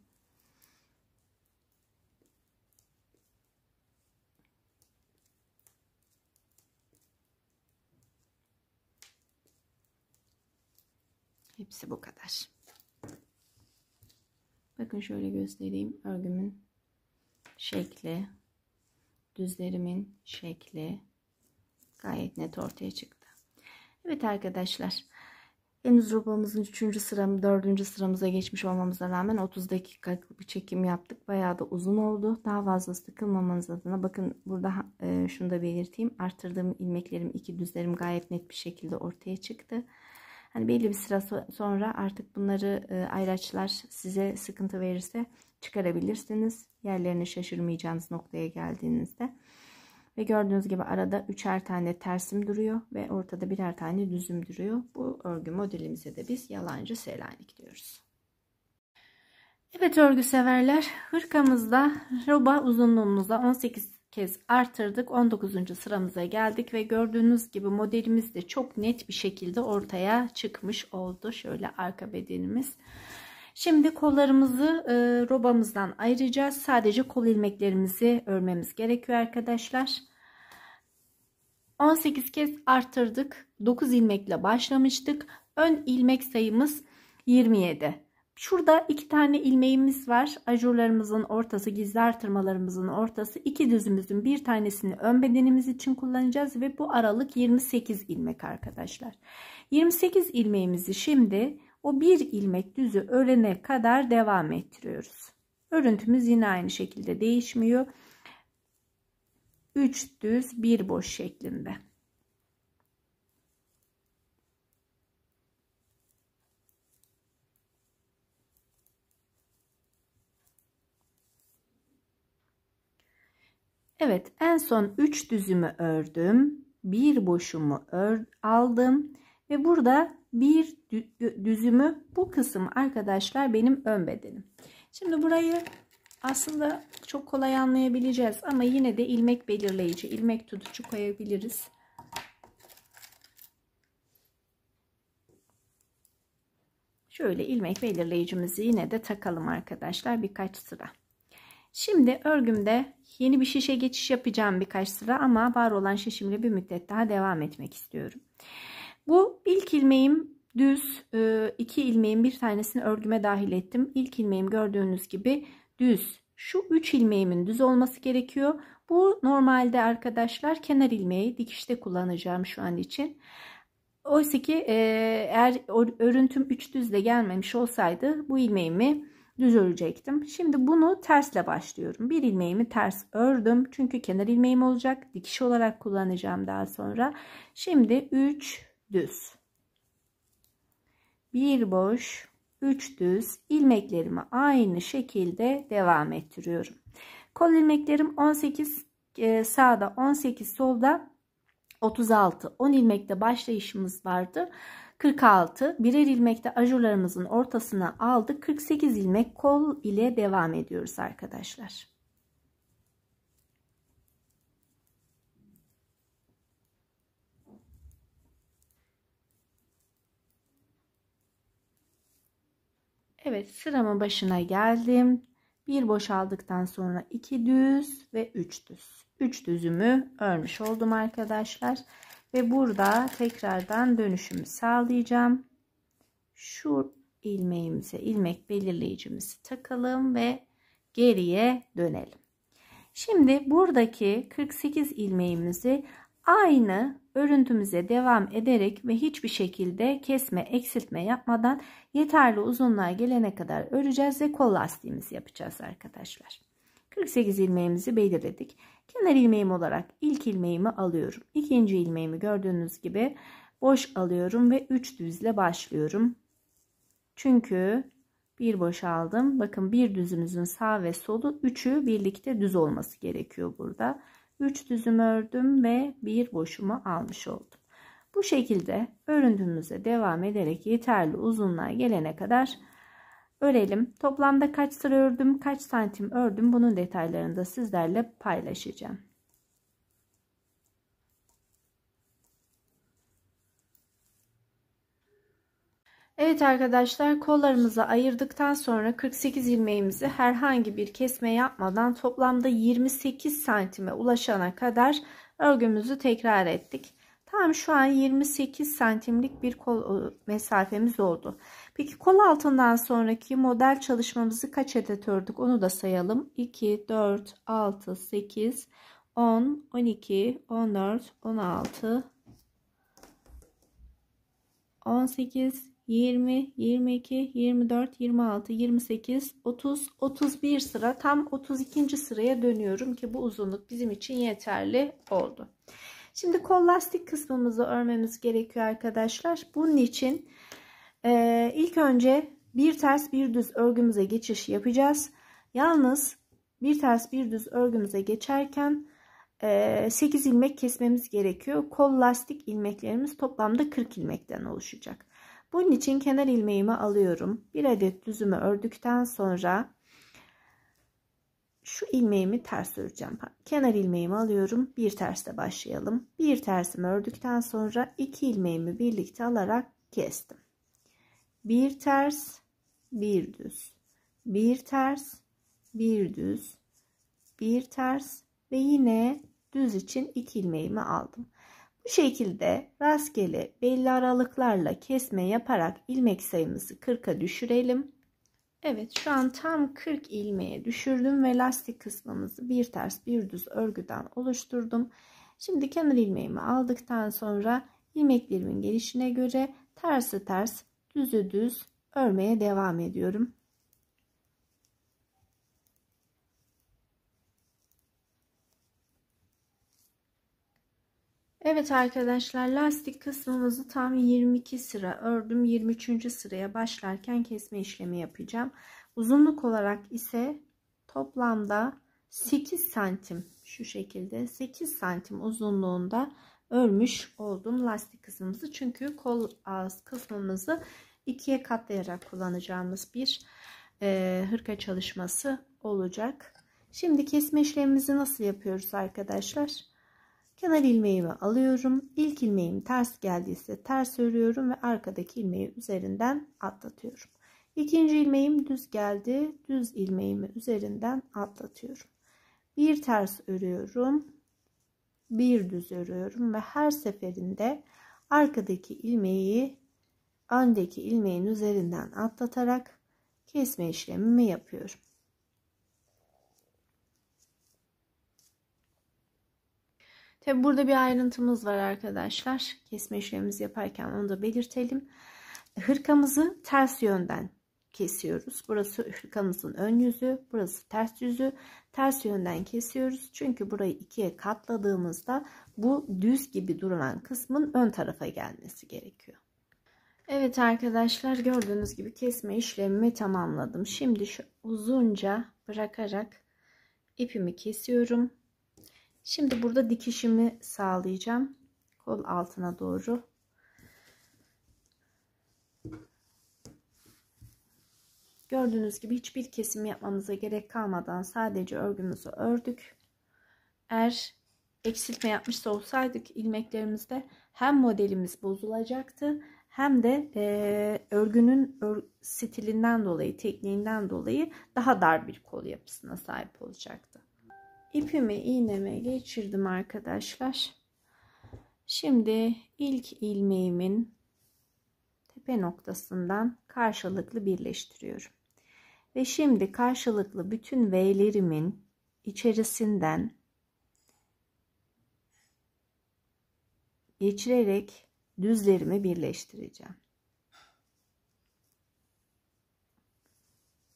Hepsi bu kadar. Bakın şöyle göstereyim örgümün şekli düzlerimin şekli gayet net ortaya çıktı. Evet arkadaşlar. Henüz robamızın 3. sıramı 4. sıramıza geçmiş olmamıza rağmen 30 dakikalık bir çekim yaptık. Bayağı da uzun oldu. Daha fazla sıkılmamanız adına bakın burada e, şunu da belirteyim. Artırdığım ilmeklerim iki düzlerim gayet net bir şekilde ortaya çıktı. Hani belli bir sıra sonra artık bunları e, ayraçlar size sıkıntı verirse çıkarabilirsiniz. Yerlerini şaşırmayacağınız noktaya geldiğinizde. Ve gördüğünüz gibi arada üçer tane tersim duruyor ve ortada birer tane düzüm duruyor. Bu örgü modelimize de biz yalancı selanik diyoruz. Evet örgü severler hırkamızda roba uzunluğumuza 18 kez artırdık. 19. sıramıza geldik ve gördüğünüz gibi modelimiz de çok net bir şekilde ortaya çıkmış oldu. Şöyle arka bedenimiz. Şimdi kollarımızı e, robamızdan ayıracağız. Sadece kol ilmeklerimizi örmemiz gerekiyor arkadaşlar. 18 kez arttırdık. 9 ilmekle başlamıştık. Ön ilmek sayımız 27. Şurada iki tane ilmeğimiz var. Ajurlarımızın ortası, gizli artırmalarımızın ortası. iki düzümüzün bir tanesini ön bedenimiz için kullanacağız ve bu aralık 28 ilmek arkadaşlar. 28 ilmeğimizi şimdi o bir ilmek düzü örene kadar devam ettiriyoruz. Örüntümüz yine aynı şekilde değişmiyor. 3 düz bir boş şeklinde. Evet en son 3 düzümü ördüm. Bir boşumu ör, aldım. Ve burada bir düzümü bu kısım arkadaşlar benim ön bedenim. Şimdi burayı aslında çok kolay anlayabileceğiz ama yine de ilmek belirleyici, ilmek tutucu koyabiliriz. Şöyle ilmek belirleyicimizi yine de takalım arkadaşlar birkaç sıra. Şimdi örgümde yeni bir şişe geçiş yapacağım birkaç sıra ama var olan şişimle bir müddet daha devam etmek istiyorum. Bu ilk ilmeğim düz e, iki ilmeğin bir tanesini örgüme dahil ettim. İlk ilmeğim gördüğünüz gibi düz. Şu üç ilmeğimin düz olması gerekiyor. Bu normalde arkadaşlar kenar ilmeği dikişte kullanacağım şu an için. Oysa ki e, eğer örüntüm üç düzle gelmemiş olsaydı bu ilmeğimi düz örecektim. Şimdi bunu tersle başlıyorum. Bir ilmeğimi ters ördüm. Çünkü kenar ilmeğim olacak. Dikiş olarak kullanacağım daha sonra. Şimdi 3 düz. Bir boş, 3 düz ilmeklerimi aynı şekilde devam ettiriyorum. Kol ilmeklerim 18 e, sağda 18 solda 36 10 ilmekte başlayışımız vardı. 46 birer ilmekte ajurlarımızın ortasına aldık. 48 ilmek kol ile devam ediyoruz arkadaşlar. Evet sıramın başına geldim. Bir boşaldıktan sonra iki düz ve üç düz. Üç düzümü örmüş oldum arkadaşlar. Ve burada tekrardan dönüşümü sağlayacağım. Şu ilmeğimize ilmek belirleyicimizi takalım ve geriye dönelim. Şimdi buradaki 48 ilmeğimizi Aynı örüntümüze devam ederek ve hiçbir şekilde kesme eksiltme yapmadan yeterli uzunluğa gelene kadar öreceğiz ve kol lastiğimizi yapacağız arkadaşlar. 48 ilmeğimizi belirledik. Kenar ilmeğim olarak ilk ilmeğimi alıyorum. İkinci ilmeğimi gördüğünüz gibi boş alıyorum ve 3 düzle başlıyorum. Çünkü bir boş aldım. Bakın bir düzümüzün sağ ve solu üçü birlikte düz olması gerekiyor burada. 3 düzüm ördüm ve bir boşumu almış oldum. Bu şekilde örüntümüze devam ederek yeterli uzunluğa gelene kadar örelim. Toplamda kaç sıra ördüm, kaç santim ördüm bunun detaylarını da sizlerle paylaşacağım. Evet arkadaşlar kollarımızı ayırdıktan sonra 48 ilmeğimizi herhangi bir kesme yapmadan toplamda 28 santime ulaşana kadar örgümüzü tekrar ettik. Tam şu an 28 santimlik bir kol e, mesafemiz oldu. Peki kol altından sonraki model çalışmamızı kaç adet ördük onu da sayalım. 2, 4, 6, 8, 10, 12, 14, 16, 18, 20, 22, 24, 26, 28, 30, 31 sıra tam 32. sıraya dönüyorum ki bu uzunluk bizim için yeterli oldu. Şimdi kol lastik kısmımızı örmemiz gerekiyor arkadaşlar. Bunun için e, ilk önce bir ters bir düz örgümüze geçiş yapacağız. Yalnız bir ters bir düz örgümüze geçerken 8 e, ilmek kesmemiz gerekiyor. Kol lastik ilmeklerimiz toplamda 40 ilmekten oluşacak. Bunun için kenar ilmeğimi alıyorum. Bir adet düzümü ördükten sonra şu ilmeğimi ters öreceğim. Kenar ilmeğimi alıyorum. Bir terste başlayalım. Bir tersimi ördükten sonra iki ilmeğimi birlikte alarak kestim. Bir ters, bir düz. Bir ters, bir düz. Bir ters ve yine düz için iki ilmeğimi aldım. Bu şekilde rastgele belli aralıklarla kesme yaparak ilmek sayımızı 40'a düşürelim. Evet şu an tam 40 ilmeğe düşürdüm ve lastik kısmımızı bir ters bir düz örgüden oluşturdum. Şimdi kenar ilmeğimi aldıktan sonra ilmeklerimin gelişine göre tersi ters düzü düz örmeye devam ediyorum. Evet arkadaşlar lastik kısmımızı tam 22 sıra ördüm 23. sıraya başlarken kesme işlemi yapacağım uzunluk olarak ise toplamda 8 santim şu şekilde 8 santim uzunluğunda örmüş oldum lastik kısmımızı çünkü kol ağız kısmımızı ikiye katlayarak kullanacağımız bir e, hırka çalışması olacak şimdi kesme işlemimizi nasıl yapıyoruz arkadaşlar Kenar ilmeğimi alıyorum. İlk ilmeğim ters geldiyse ters örüyorum ve arkadaki ilmeği üzerinden atlatıyorum. İkinci ilmeğim düz geldi. Düz ilmeğimi üzerinden atlatıyorum. Bir ters örüyorum. Bir düz örüyorum ve her seferinde arkadaki ilmeği öndeki ilmeğin üzerinden atlatarak kesme işlemimi yapıyorum. Tabi burada bir ayrıntımız var arkadaşlar. Kesme işlemimizi yaparken onu da belirtelim. Hırkamızı ters yönden kesiyoruz. Burası hırkamızın ön yüzü, burası ters yüzü. Ters yönden kesiyoruz. Çünkü burayı ikiye katladığımızda bu düz gibi duran kısmın ön tarafa gelmesi gerekiyor. Evet arkadaşlar gördüğünüz gibi kesme işlemimi tamamladım. Şimdi şu uzunca bırakarak ipimi kesiyorum. Şimdi burada dikişimi sağlayacağım. Kol altına doğru. Gördüğünüz gibi hiçbir kesim yapmamıza gerek kalmadan sadece örgümüzü ördük. Eğer eksiltme yapmış olsaydık ilmeklerimizde hem modelimiz bozulacaktı hem de e, örgünün ör, stilinden dolayı, tekniğinden dolayı daha dar bir kol yapısına sahip olacaktı ipimi iğneme geçirdim arkadaşlar. Şimdi ilk ilmeğimin tepe noktasından karşılıklı birleştiriyorum. Ve şimdi karşılıklı bütün V'lerimin içerisinden geçirerek düzlerimi birleştireceğim.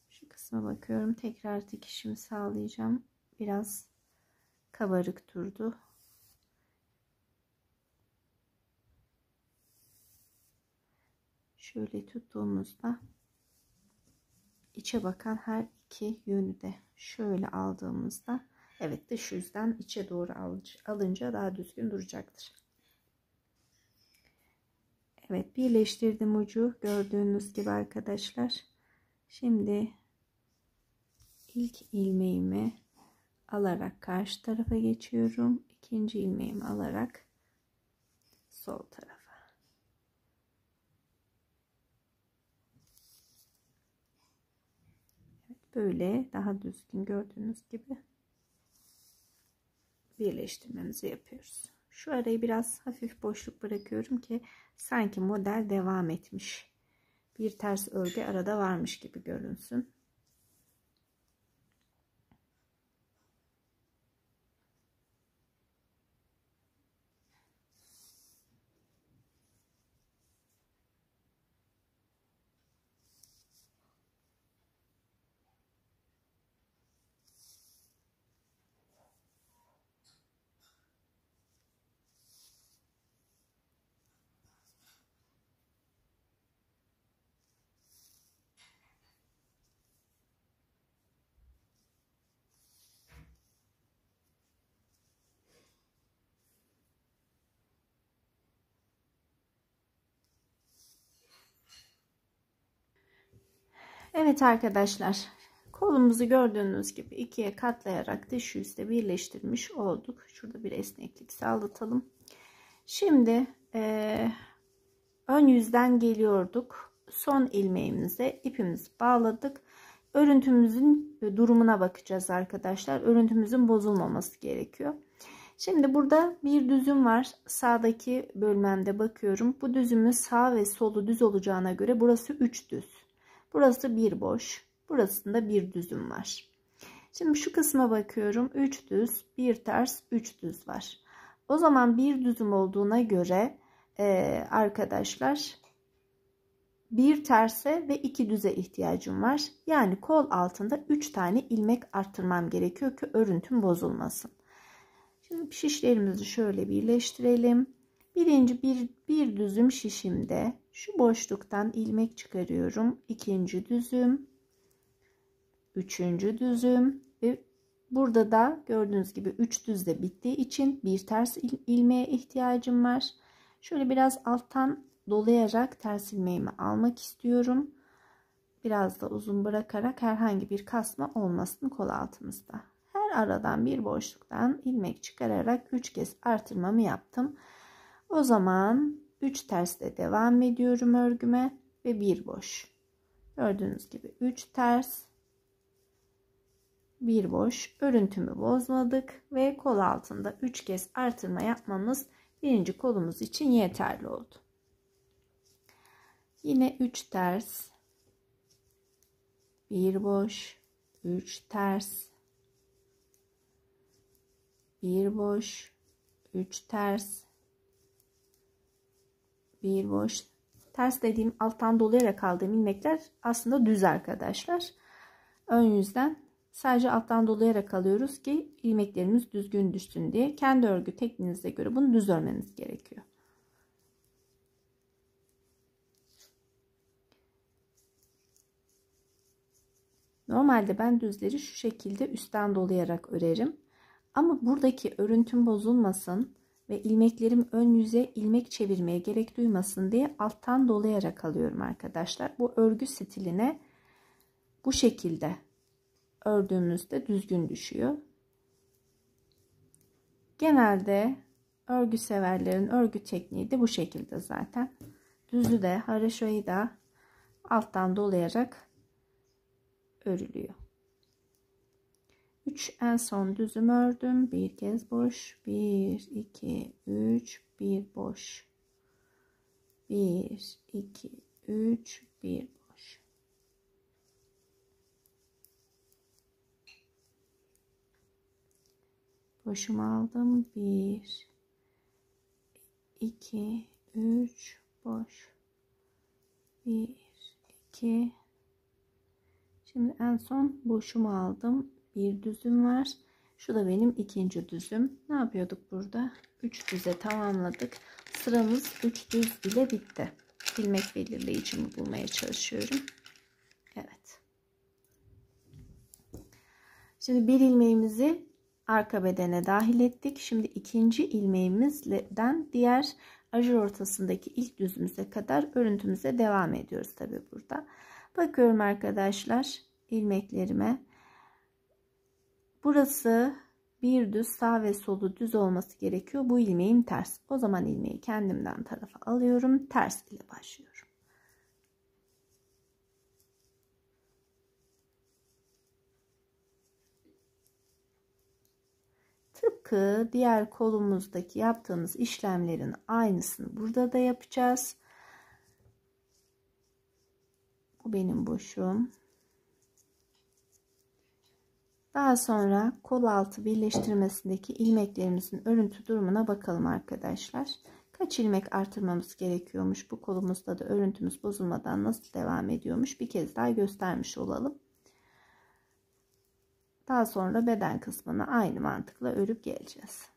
Şu kısma bakıyorum. Tekrar dikişimi sağlayacağım biraz kabarık durdu. Şöyle tuttuğumuzda içe bakan her iki yönü de şöyle aldığımızda evet dış yüzden içe doğru alınca daha düzgün duracaktır. Evet birleştirdim ucu gördüğünüz gibi arkadaşlar. Şimdi ilk ilmeğimi alarak karşı tarafa geçiyorum. İkinci ilmeğimi alarak sol tarafa. Evet, böyle daha düzgün gördüğünüz gibi birleştirmemizi yapıyoruz. Şu arayı biraz hafif boşluk bırakıyorum ki sanki model devam etmiş. Bir ters örgü arada varmış gibi görünsün. Evet arkadaşlar kolumuzu gördüğünüz gibi ikiye katlayarak dış yüzle birleştirmiş olduk. Şurada bir esneklik sağlatalım. Şimdi e, ön yüzden geliyorduk. Son ilmeğimize ipimizi bağladık. Örüntümüzün durumuna bakacağız arkadaşlar. Örüntümüzün bozulmaması gerekiyor. Şimdi burada bir düzüm var. Sağdaki bölmemde bakıyorum. Bu düzümün sağ ve solu düz olacağına göre burası 3 düz. Burası bir boş. Burasında bir düzüm var. Şimdi şu kısma bakıyorum. 3 düz, 1 ters, 3 düz var. O zaman bir düzüm olduğuna göre e, arkadaşlar bir terse ve iki düze ihtiyacım var. Yani kol altında 3 tane ilmek arttırmam gerekiyor ki örüntüm bozulmasın. Şimdi şişlerimizi şöyle birleştirelim. Birinci bir, bir düzüm şişimde şu boşluktan ilmek çıkarıyorum. İkinci düzüm, üçüncü düzüm ve burada da gördüğünüz gibi 3 düzde bittiği için bir ters il ilmeğe ihtiyacım var. Şöyle biraz alttan dolayarak ters ilmeğimi almak istiyorum. Biraz da uzun bırakarak herhangi bir kasma olmasın kol altımızda. Her aradan bir boşluktan ilmek çıkararak 3 kez artırmamı yaptım. O zaman 3 tersle devam ediyorum örgüme ve bir boş. Gördüğünüz gibi 3 ters bir boş örüntümü bozmadık ve kol altında 3 kez artırma yapmamız birinci kolumuz için yeterli oldu. Yine 3 ters bir boş 3 ters bir boş 3 ters bir boş. Ters dediğim alttan dolayarak aldığım ilmekler aslında düz arkadaşlar. Ön yüzden sadece alttan dolayarak alıyoruz ki ilmeklerimiz düzgün düşsün diye. Kendi örgü tekniğinize göre bunu düz örmeniz gerekiyor. Normalde ben düzleri şu şekilde üstten dolayarak örerim. Ama buradaki örüntüm bozulmasın ve ilmeklerim ön yüze ilmek çevirmeye gerek duymasın diye alttan dolayarak alıyorum arkadaşlar. Bu örgü stiline bu şekilde ördüğümüzde düzgün düşüyor. Genelde örgü severlerin örgü tekniği de bu şekilde zaten. Düzü de haraşoyu da alttan dolayarak örülüyor. 3 en son düzüm ördüm. Bir kez boş. 1 2 3 1 boş. 1 2 3 1 boş. Boşumu aldım. 1 2 3 boş. 1 2 Şimdi en son boşumu aldım bir düzüm var. Şu da benim ikinci düzüm. Ne yapıyorduk burada? 3 düze tamamladık. Sıramız 3 düz ile bitti. Ilmek belirleyicimi bulmaya çalışıyorum. Evet. Şimdi bir ilmeğimizi arka bedene dahil ettik. Şimdi ikinci ilmeğimizden diğer ajur ortasındaki ilk düzümüze kadar örüntümüze devam ediyoruz tabi burada. Bakıyorum arkadaşlar ilmeklerime Burası bir düz sağ ve solu düz olması gerekiyor. Bu ilmeğim ters. O zaman ilmeği kendimden tarafa alıyorum. Ters ile başlıyorum. Tıpkı diğer kolumuzdaki yaptığımız işlemlerin aynısını burada da yapacağız. Bu benim boşum. Daha sonra kol altı birleştirmesindeki ilmeklerimizin örüntü durumuna bakalım arkadaşlar. Kaç ilmek artırmamız gerekiyormuş? Bu kolumuzda da örüntümüz bozulmadan nasıl devam ediyormuş? Bir kez daha göstermiş olalım. Daha sonra beden kısmını aynı mantıkla örüp geleceğiz.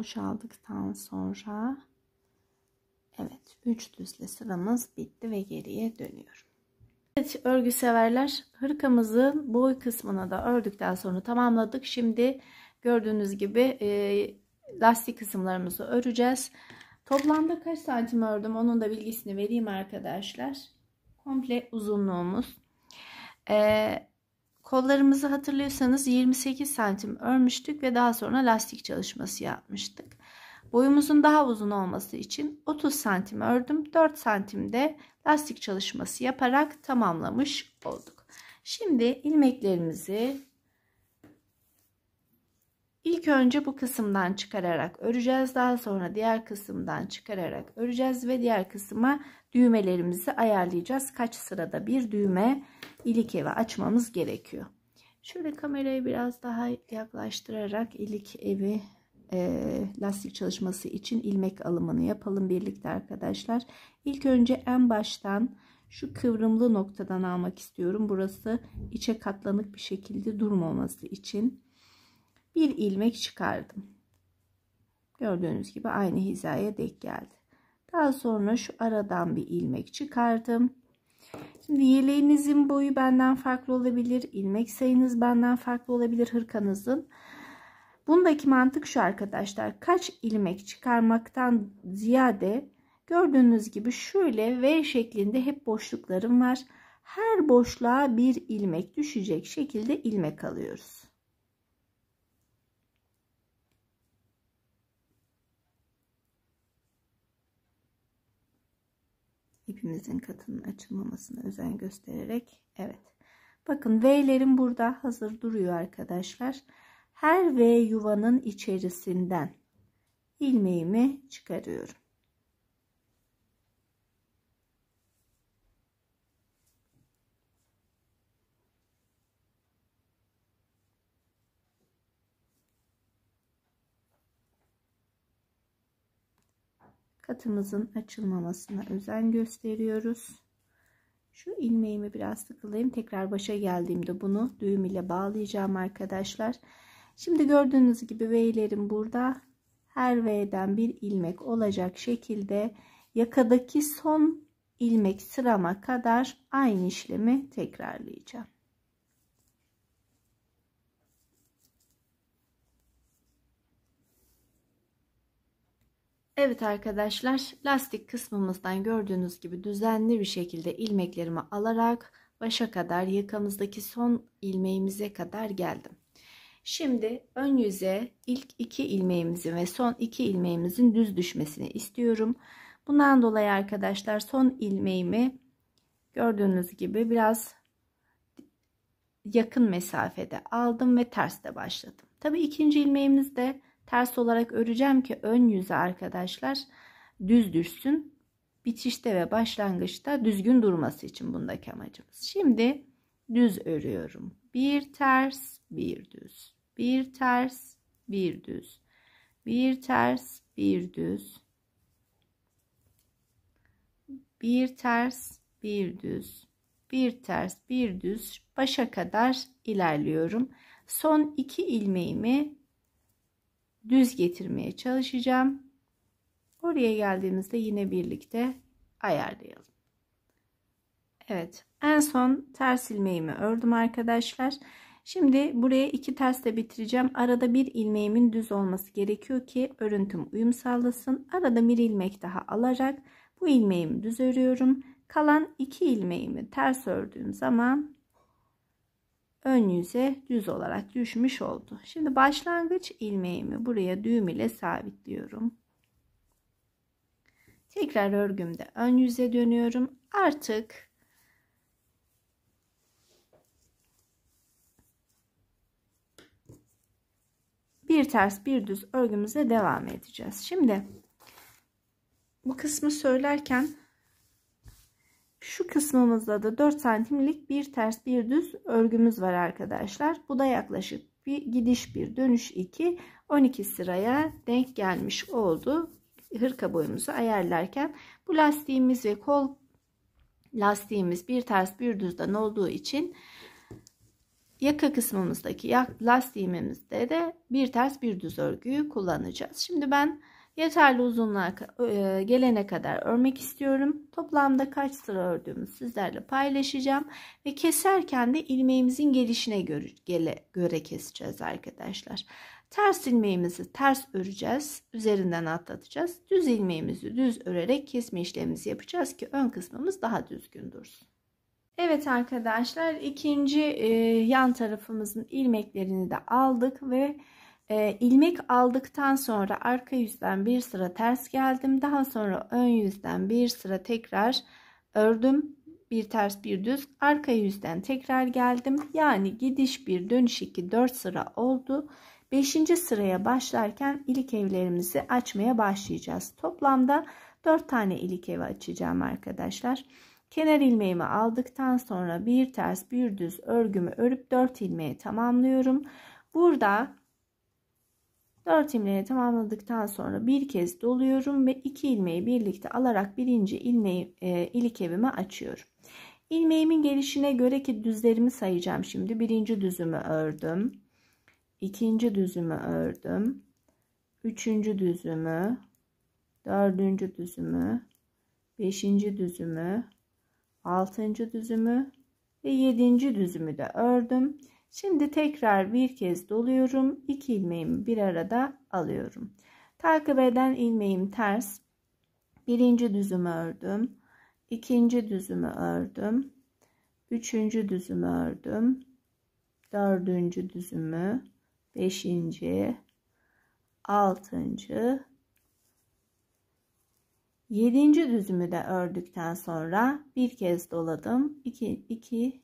boşaldıktan sonra evet üç düzle sıramız bitti ve geriye dönüyorum. Evet örgü severler hırkamızın boy kısmına da ördükten sonra tamamladık. Şimdi gördüğünüz gibi e, lastik kısımlarımızı öreceğiz. Toplamda kaç santim ördüm onun da bilgisini vereyim arkadaşlar. Komple uzunluğumuz. Ee, Kollarımızı hatırlıyorsanız 28 santim örmüştük ve daha sonra lastik çalışması yapmıştık. Boyumuzun daha uzun olması için 30 santim ördüm. 4 de lastik çalışması yaparak tamamlamış olduk. Şimdi ilmeklerimizi İlk önce bu kısımdan çıkararak öreceğiz. Daha sonra diğer kısımdan çıkararak öreceğiz ve diğer kısma düğmelerimizi ayarlayacağız. Kaç sırada bir düğme ilik evi açmamız gerekiyor. Şöyle kamerayı biraz daha yaklaştırarak ilik evi e, lastik çalışması için ilmek alımını yapalım birlikte arkadaşlar. İlk önce en baştan şu kıvrımlı noktadan almak istiyorum. Burası içe katlanık bir şekilde durmaması için bir ilmek çıkardım. Gördüğünüz gibi aynı hizaya denk geldi. Daha sonra şu aradan bir ilmek çıkardım. Şimdi yeleğinizin boyu benden farklı olabilir. ilmek sayınız benden farklı olabilir hırkanızın. Bundaki mantık şu arkadaşlar. Kaç ilmek çıkarmaktan ziyade gördüğünüz gibi şöyle V şeklinde hep boşluklarım var. Her boşluğa bir ilmek düşecek şekilde ilmek alıyoruz. ipimizin katının açılmamasına özen göstererek evet. Bakın V'lerim burada hazır duruyor arkadaşlar. Her V yuvanın içerisinden ilmeğimi çıkarıyorum. katımızın açılmamasına özen gösteriyoruz. Şu ilmeğimi biraz sıkılayım. Tekrar başa geldiğimde bunu düğüm ile bağlayacağım arkadaşlar. Şimdi gördüğünüz gibi V'lerim burada. Her V'den bir ilmek olacak şekilde yakadaki son ilmek sırama kadar aynı işlemi tekrarlayacağım. Evet arkadaşlar lastik kısmımızdan gördüğünüz gibi düzenli bir şekilde ilmeklerimi alarak başa kadar yakamızdaki son ilmeğimize kadar geldim. Şimdi ön yüze ilk iki ilmeğimizin ve son iki ilmeğimizin düz düşmesini istiyorum. Bundan dolayı arkadaşlar son ilmeğimi gördüğünüz gibi biraz yakın mesafede aldım ve ters de başladım. Tabi ikinci ilmeğimizde Ters olarak öreceğim ki ön yüzü arkadaşlar düz düşsün. Bitişte ve başlangıçta düzgün durması için bundaki amacımız. Şimdi düz örüyorum. Bir ters, bir düz. Bir ters, bir düz. Bir ters, bir düz. Bir ters, bir düz. Bir ters, bir düz. Başa kadar ilerliyorum. Son iki ilmeğimi düz getirmeye çalışacağım. Oraya geldiğimizde yine birlikte ayarlayalım. Evet en son ters ilmeğimi ördüm arkadaşlar. Şimdi buraya iki ters de bitireceğim. Arada bir ilmeğimin düz olması gerekiyor ki örüntüm uyum sağlasın. Arada bir ilmek daha alarak bu ilmeğimi düz örüyorum. Kalan iki ilmeğimi ters ördüğüm zaman ön yüze düz olarak düşmüş oldu. Şimdi başlangıç ilmeğimi buraya düğüm ile sabitliyorum. Tekrar örgümde ön yüze dönüyorum. Artık bir ters bir düz örgümüze devam edeceğiz. Şimdi bu kısmı söylerken şu kısmımızda da 4 santimlik bir ters bir düz örgümüz var arkadaşlar. Bu da yaklaşık bir gidiş bir dönüş 2 12 sıraya denk gelmiş oldu. Hırka boyumuzu ayarlarken bu lastiğimiz ve kol lastiğimiz bir ters bir düzden olduğu için yaka kısmımızdaki lastiğimizde de bir ters bir düz örgüyü kullanacağız. Şimdi ben Yeterli uzunluğa e, gelene kadar örmek istiyorum. Toplamda kaç sıra ördüğümü sizlerle paylaşacağım. Ve keserken de ilmeğimizin gelişine göre, gele, göre keseceğiz arkadaşlar. Ters ilmeğimizi ters öreceğiz. Üzerinden atlatacağız. Düz ilmeğimizi düz örerek kesme işlemimizi yapacağız ki ön kısmımız daha düzgün dursun. Evet arkadaşlar ikinci e, yan tarafımızın ilmeklerini de aldık ve e, ilmek aldıktan sonra arka yüzden bir sıra ters geldim. Daha sonra ön yüzden bir sıra tekrar ördüm. Bir ters bir düz. Arka yüzden tekrar geldim. Yani gidiş bir dönüş iki dört sıra oldu. Beşinci sıraya başlarken ilik evlerimizi açmaya başlayacağız. Toplamda dört tane ilik evi açacağım arkadaşlar. Kenar ilmeğimi aldıktan sonra bir ters bir düz örgümü örüp dört ilmeği tamamlıyorum. Burada 4 ilmeğini tamamladıktan sonra bir kez doluyorum ve iki ilmeği birlikte alarak birinci ilmeği e, ilik evime açıyorum. Ilmeğimin gelişine göre ki düzlerimi sayacağım şimdi. Birinci düzümü ördüm. ikinci düzümü ördüm. Üçüncü düzümü. Dördüncü düzümü. Beşinci düzümü. Altıncı düzümü. Ve yedinci düzümü de ördüm. Şimdi tekrar bir kez doluyorum. 2 ilmeğimi bir arada alıyorum. Takip eden ilmeğim ters. Birinci düzümü ördüm. ikinci düzümü ördüm. Üçüncü düzümü ördüm. Dördüncü düzümü. Beşinci. Altıncı. Yedinci düzümü de ördükten sonra bir kez doladım. 2 2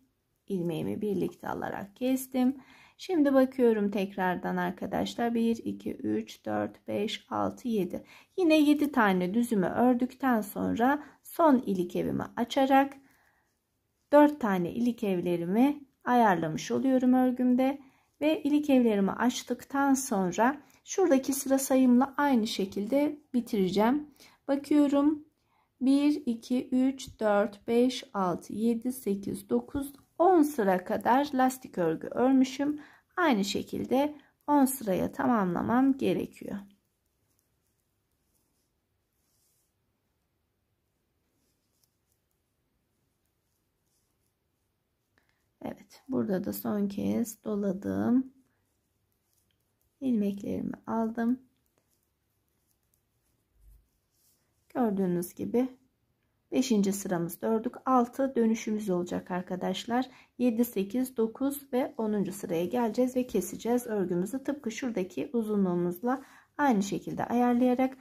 ilmeğimi birlikte alarak kestim. Şimdi bakıyorum tekrardan arkadaşlar 1 2 3 4 5 6 7 yine 7 tane düzümü ördükten sonra son ilik evimi açarak 4 tane ilik evlerimi ayarlamış oluyorum örgümde ve ilik evlerimi açtıktan sonra şuradaki sıra sayımla aynı şekilde bitireceğim. Bakıyorum 1 2 3 4 5 6 7 8 9 10 sıra kadar lastik örgü örmüşüm. Aynı şekilde 10 sıraya tamamlamam gerekiyor. Evet burada da son kez doladım. ilmeklerimi aldım. Gördüğünüz gibi 5. sıramız ördük. 6 dönüşümüz olacak arkadaşlar. 7, 8, 9 ve 10. sıraya geleceğiz ve keseceğiz örgümüzü. Tıpkı şuradaki uzunluğumuzla aynı şekilde ayarlayarak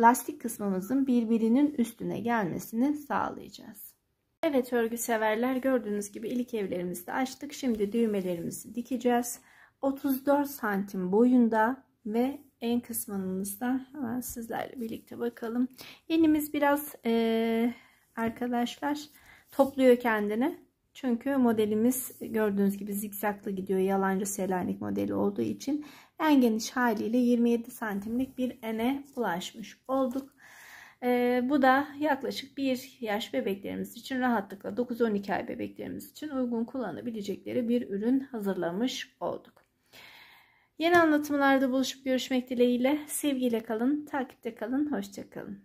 lastik kısmımızın birbirinin üstüne gelmesini sağlayacağız. Evet örgü severler gördüğünüz gibi ilik evlerimizi açtık. Şimdi düğmelerimizi dikeceğiz. 34 santim boyunda ve en kısmımızdan hemen sizlerle birlikte bakalım. Yenimiz biraz e, arkadaşlar topluyor kendini. Çünkü modelimiz gördüğünüz gibi zikzaklı gidiyor. Yalancı selanik modeli olduğu için en geniş haliyle 27 santimlik bir ene ulaşmış olduk. Ee, bu da yaklaşık 1 yaş bebeklerimiz için rahatlıkla 9-12 ay bebeklerimiz için uygun kullanabilecekleri bir ürün hazırlamış olduk. Yeni anlatımlarda buluşup görüşmek dileğiyle sevgiyle kalın, takipte kalın, hoşçakalın.